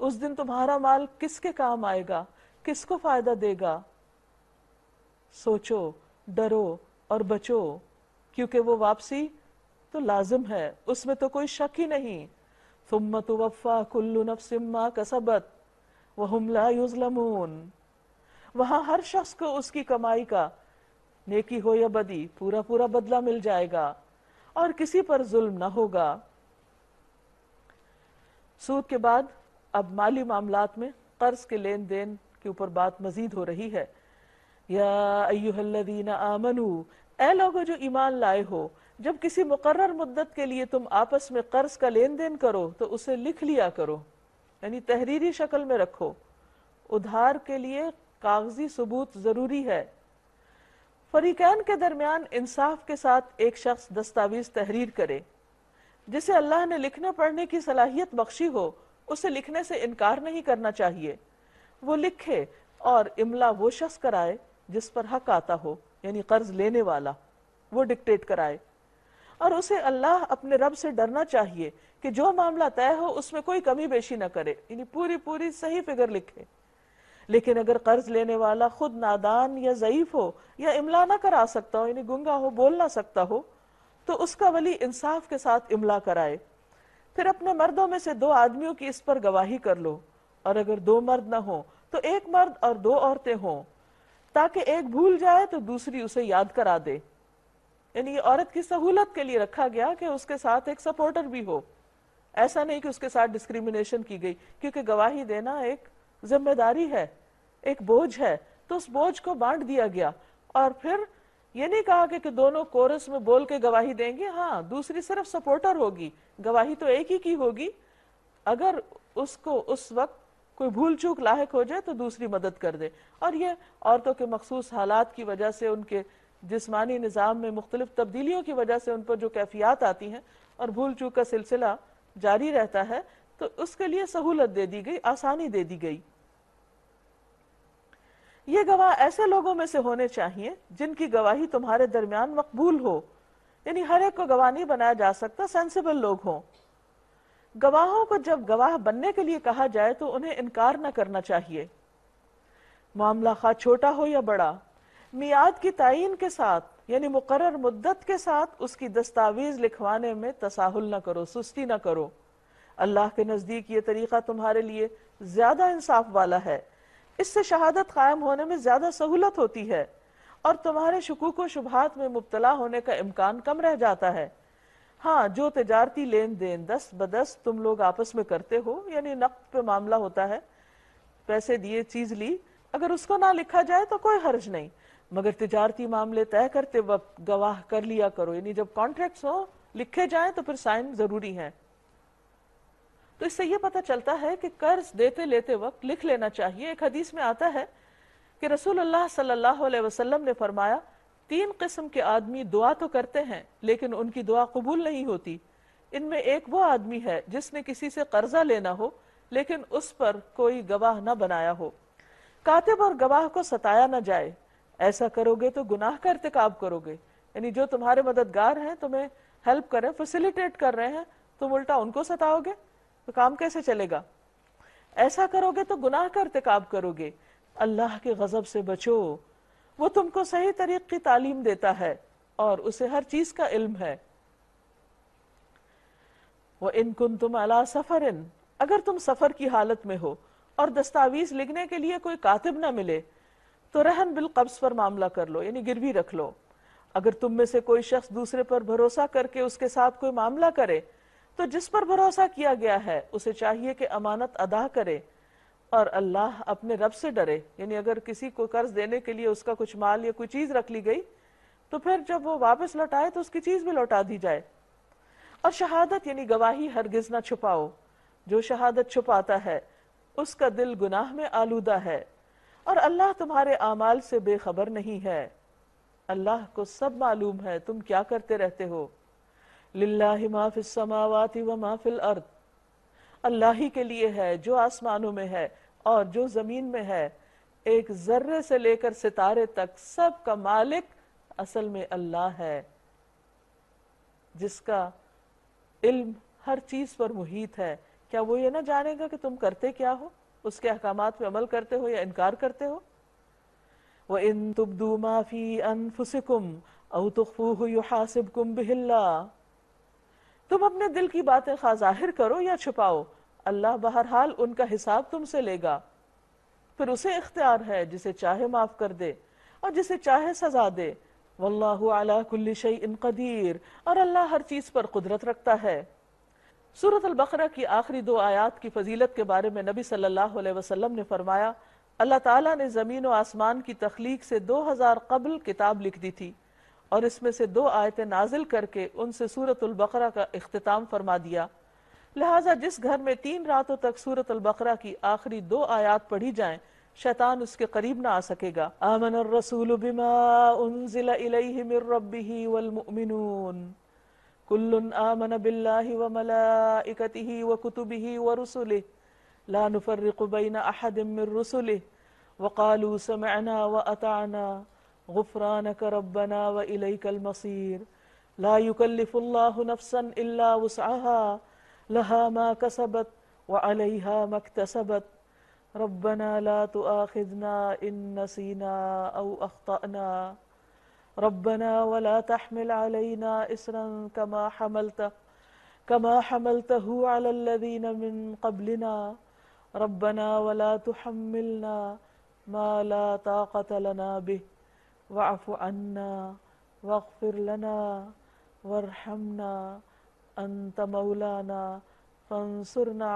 उस दिन तुम्हारा माल किसके काम आएगा किसको फायदा देगा सोचो डरो और बचो क्योंकि वो वापसी तो लाजम है उसमें तो कोई शक ही नहीं सुम्मत वफ़ा कुल्लु सिम्मा कसबत वहमला वहां हर शख्स को उसकी कमाई का नेकी हो या बदी पूरा पूरा बदला मिल जाएगा और किसी पर जुल्म ना होगा सूद के बाद अब माली मामला में कर्ज के लेन देन के ऊपर बात मजीद हो रही है या आमनु ए लोगो जो ईमान लाए हो जब किसी मुकर्र मुद्दत के लिए तुम आपस में कर्ज का लेन देन करो तो उसे लिख लिया करो यानी तहरीरी शक्ल में रखो उधार के लिए कागजी सबूत ज़रूरी है फरीकैन के दरमियान इंसाफ के साथ एक शख्स दस्तावेज तहरीर करे जिसे अल्लाह ने लिखने पढ़ने की सलाहियत बख्शी हो उसे लिखने से इनकार नहीं करना चाहिए वो लिखे और इमला वो शख्स कराए जिस पर हक आता हो यानी कर्ज लेने वाला वो डिक्टेट कराए और उसे अल्लाह अपने रब से डरना चाहिए कि जो मामला तय हो उसमें कोई कमी बेशी ना करे यानी पूरी पूरी सही फिगर लिखे लेकिन अगर कर्ज लेने वाला खुद नादान या ज़यीफ हो या इमला ना करा सकता हो यानी गुंगा हो बोल ना सकता हो तो उसका वली इंसाफ के साथ इमला कराए फिर अपने मर्दों में से दो आदमियों की इस पर गवाही कर लो और अगर दो मर्द ना हो तो एक मर्द और दो औरतें हों ताकि एक भूल जाए तो दूसरी उसे याद करा दे यानी औरत की सहूलत के लिए रखा गया कि उसके साथ एक सपोर्टर भी हो ऐसा नहीं कि उसके साथ डिस्क्रिमिनेशन की गई क्योंकि गवाही देना एक जिम्मेदारी है एक बोझ है तो उस बोझ को बांट दिया गया और फिर ये नहीं कहा कि, कि दोनों कोरस में बोल के गवाही देंगे हाँ दूसरी सिर्फ सपोर्टर होगी गवाही तो एक ही की होगी अगर उसको उस वक्त कोई भूल चूक लाक हो जाए तो दूसरी मदद कर दे और ये औरतों के मखसूस हालात की वजह से उनके जिसमानी निज़ाम में मुख्तलिफ तब्दीलियों की वजह से उन पर जो कैफियात आती हैं और भूल चूक का सिलसिला जारी रहता है तो उसके लिए सहूलत दे दी गई आसानी दे दी गई ये गवाह ऐसे लोगों में से होने चाहिए जिनकी गवाही तुम्हारे दरमियान मकबूल हो यानी हर एक को गवाह नहीं बनाया जा सकता सेंसिबल लोग हों गवाहों को जब गवाह बनने के लिए कहा जाए तो उन्हें इनकार ना करना चाहिए मामला खा छोटा हो या बड़ा मियाद की तयन के साथ यानी मुकर मुद्दत के साथ उसकी दस्तावेज लिखवाने में तसाहुल ना करो सुस्ती ना करो अल्लाह के नज़दीक ये तरीक़ा तुम्हारे लिए ज़्यादा इंसाफ वाला है इससे शहादत कायम होने में ज़्यादा सहूलत होती है और तुम्हारे शकूक व शुभात में मुबतला होने का इम्कान कम रह जाता है हाँ जो तजारती लेन देन दस बदस तुम लोग आपस में करते हो यानी नकद पे मामला होता है पैसे दिए चीज़ ली अगर उसको ना लिखा जाए तो कोई हर्ज नहीं मगर तजारती मामले तय करते वक्त गवाह कर लिया करो यानी जब कॉन्ट्रैक्ट्स हो लिखे जाए तो फिर साइन जरूरी है तो इससे यह पता चलता है कि कर्ज देते लेते वक्त लिख लेना चाहिए एक हदीस में आता है कि रसूल अल्लाह सल्लल्लाहु अलैहि वसल्लम ने फरमाया तीन किस्म के आदमी दुआ तो करते हैं लेकिन उनकी दुआ कबूल नहीं होती इनमें एक वो आदमी है जिसने किसी से कर्जा लेना हो लेकिन उस पर कोई गवाह ना बनाया हो कातिब और गवाह को सताया ना जाए ऐसा करोगे तो गुनाह का इरतकाब करोगे यानी जो तुम्हारे मददगार हैं तुम्हें हेल्प कर रहे हैं फैसिलिटेट कर रहे हैं तुम उल्टा उनको सताओगे तो काम कैसे चलेगा ऐसा करोगे तो गुनाह का इरतकाब करोगे अल्लाह के गजब से बचो वो तुमको सही तरीक की तालीम देता है और उसे हर चीज का इल्म है वह इनकुन तुम अला सफर अगर तुम सफर की हालत में हो और दस्तावेज लिखने के लिए कोई कातिब ना मिले तो रहन कब्ज पर मामला कर लो यानी गिरवी रख लो अगर तुम में से कोई शख्स दूसरे पर भरोसा करके उसके साथ कोई मामला करे तो जिस पर भरोसा किया गया है उसे चाहिए कि अमानत अदा करे और अल्लाह अपने रब से डरे यानी अगर किसी को कर्ज देने के लिए उसका कुछ माल या कोई चीज रख ली गई तो फिर जब वो वापस लौटाए तो उसकी चीज भी लौटा दी जाए और शहादत यानी गवाही हरगिज ना छुपाओ जो शहादत छुपाता है उसका दिल गुनाह में आलूदा है और अल्लाह तुम्हारे अमाल से बेखबर नहीं है अल्लाह को सब मालूम है तुम क्या करते रहते हो लिल्लाहि व माफिल अर्द अल्लाह ही के लिए है जो आसमानों में है और जो ज़मीन में है एक ज़र्रे से लेकर सितारे तक सब का मालिक असल में अल्लाह है जिसका इल्म हर चीज़ पर मुहित है क्या वो ये ना जानेगा कि तुम करते क्या हो उसके अहकाम पे अमल करते हो या इनकार करते हो वह इन तुबदू माफ़ी अनफुसकुम अव तुखफू कुम बिहिल्ला तुम अपने दिल की बातें खा जाहिर करो या छुपाओ अल्लाह बहरहाल उनका हिसाब तुमसे लेगा फिर उसे इख्तियार है जिसे चाहे माफ़ कर दे और जिसे चाहे सजा दे वल्लाह अला कुल्ली शई इन कदीर और अल्लाह हर चीज़ पर कुदरत रखता है सूरत अलबकरा की आखिरी दो आयात की फजीलत के बारे में नबी सल्लल्लाहु अलैहि वसल्लम ने फरमाया अल्लाह ताला ने ज़मीन व आसमान की तख्लीक से दो हज़ार कबल किताब लिख दी थी और इसमें से दो आयतें नाजिल करके उनसे सूरत अलबकरा का अख्ताम फरमा दिया लिहाजा जिस घर में तीन रातों तक सूरत अलबकरा की आखिरी दो आयात पढ़ी जाए शैतान उसके करीब ना आ सकेगा आमन रसूल बिमा उन्जिला इलैहि मिन रब्बिही वल मुमिनून कुल्लुन आमन बिल्लाहि व मलाइकतिहि व कुतुबिहि व रुसुलिहि ला नुफर्रिकु बैन अहदिम मिन रुसुलिहि व क़ालू समि'ना व अतअना गुफ़रानक रब्बना व इलैकल मसीर ला युकल्लिफुल्लाहु नफ्सन इल्ला वुसअहा लहा मा कसबत व अलैहा मक्तसबत रब्बना ला तुआखिदना इन नसीना औ अख्ताना ربنا ولا تحمل علينا إسرا كما حملته كما حملته على الذين من قبلنا ربنا ولا تحملنا ما لا طاقة لنا به واعف عنا واغفر لنا وارحمنا أنت مولانا फंसुरना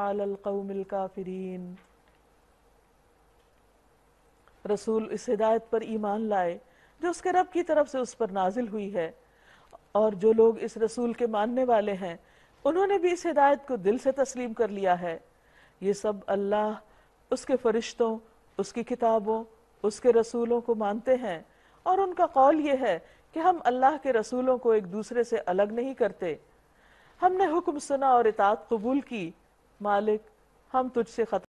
काफिरीन रसूल इस हिदायत पर ईमान लाए जो उसके रब की तरफ से उस पर नाजिल हुई है और जो लोग इस रसूल के मानने वाले हैं उन्होंने भी इस हिदायत को दिल से तस्लीम कर लिया है ये सब अल्लाह उसके फरिश्तों उसकी किताबों उसके रसूलों को मानते हैं और उनका कौल ये है कि हम अल्लाह के रसूलों को एक दूसरे से अलग नहीं करते हमने हुक्म सुना और इतात कबूल की मालिक हम तुझसे ख़त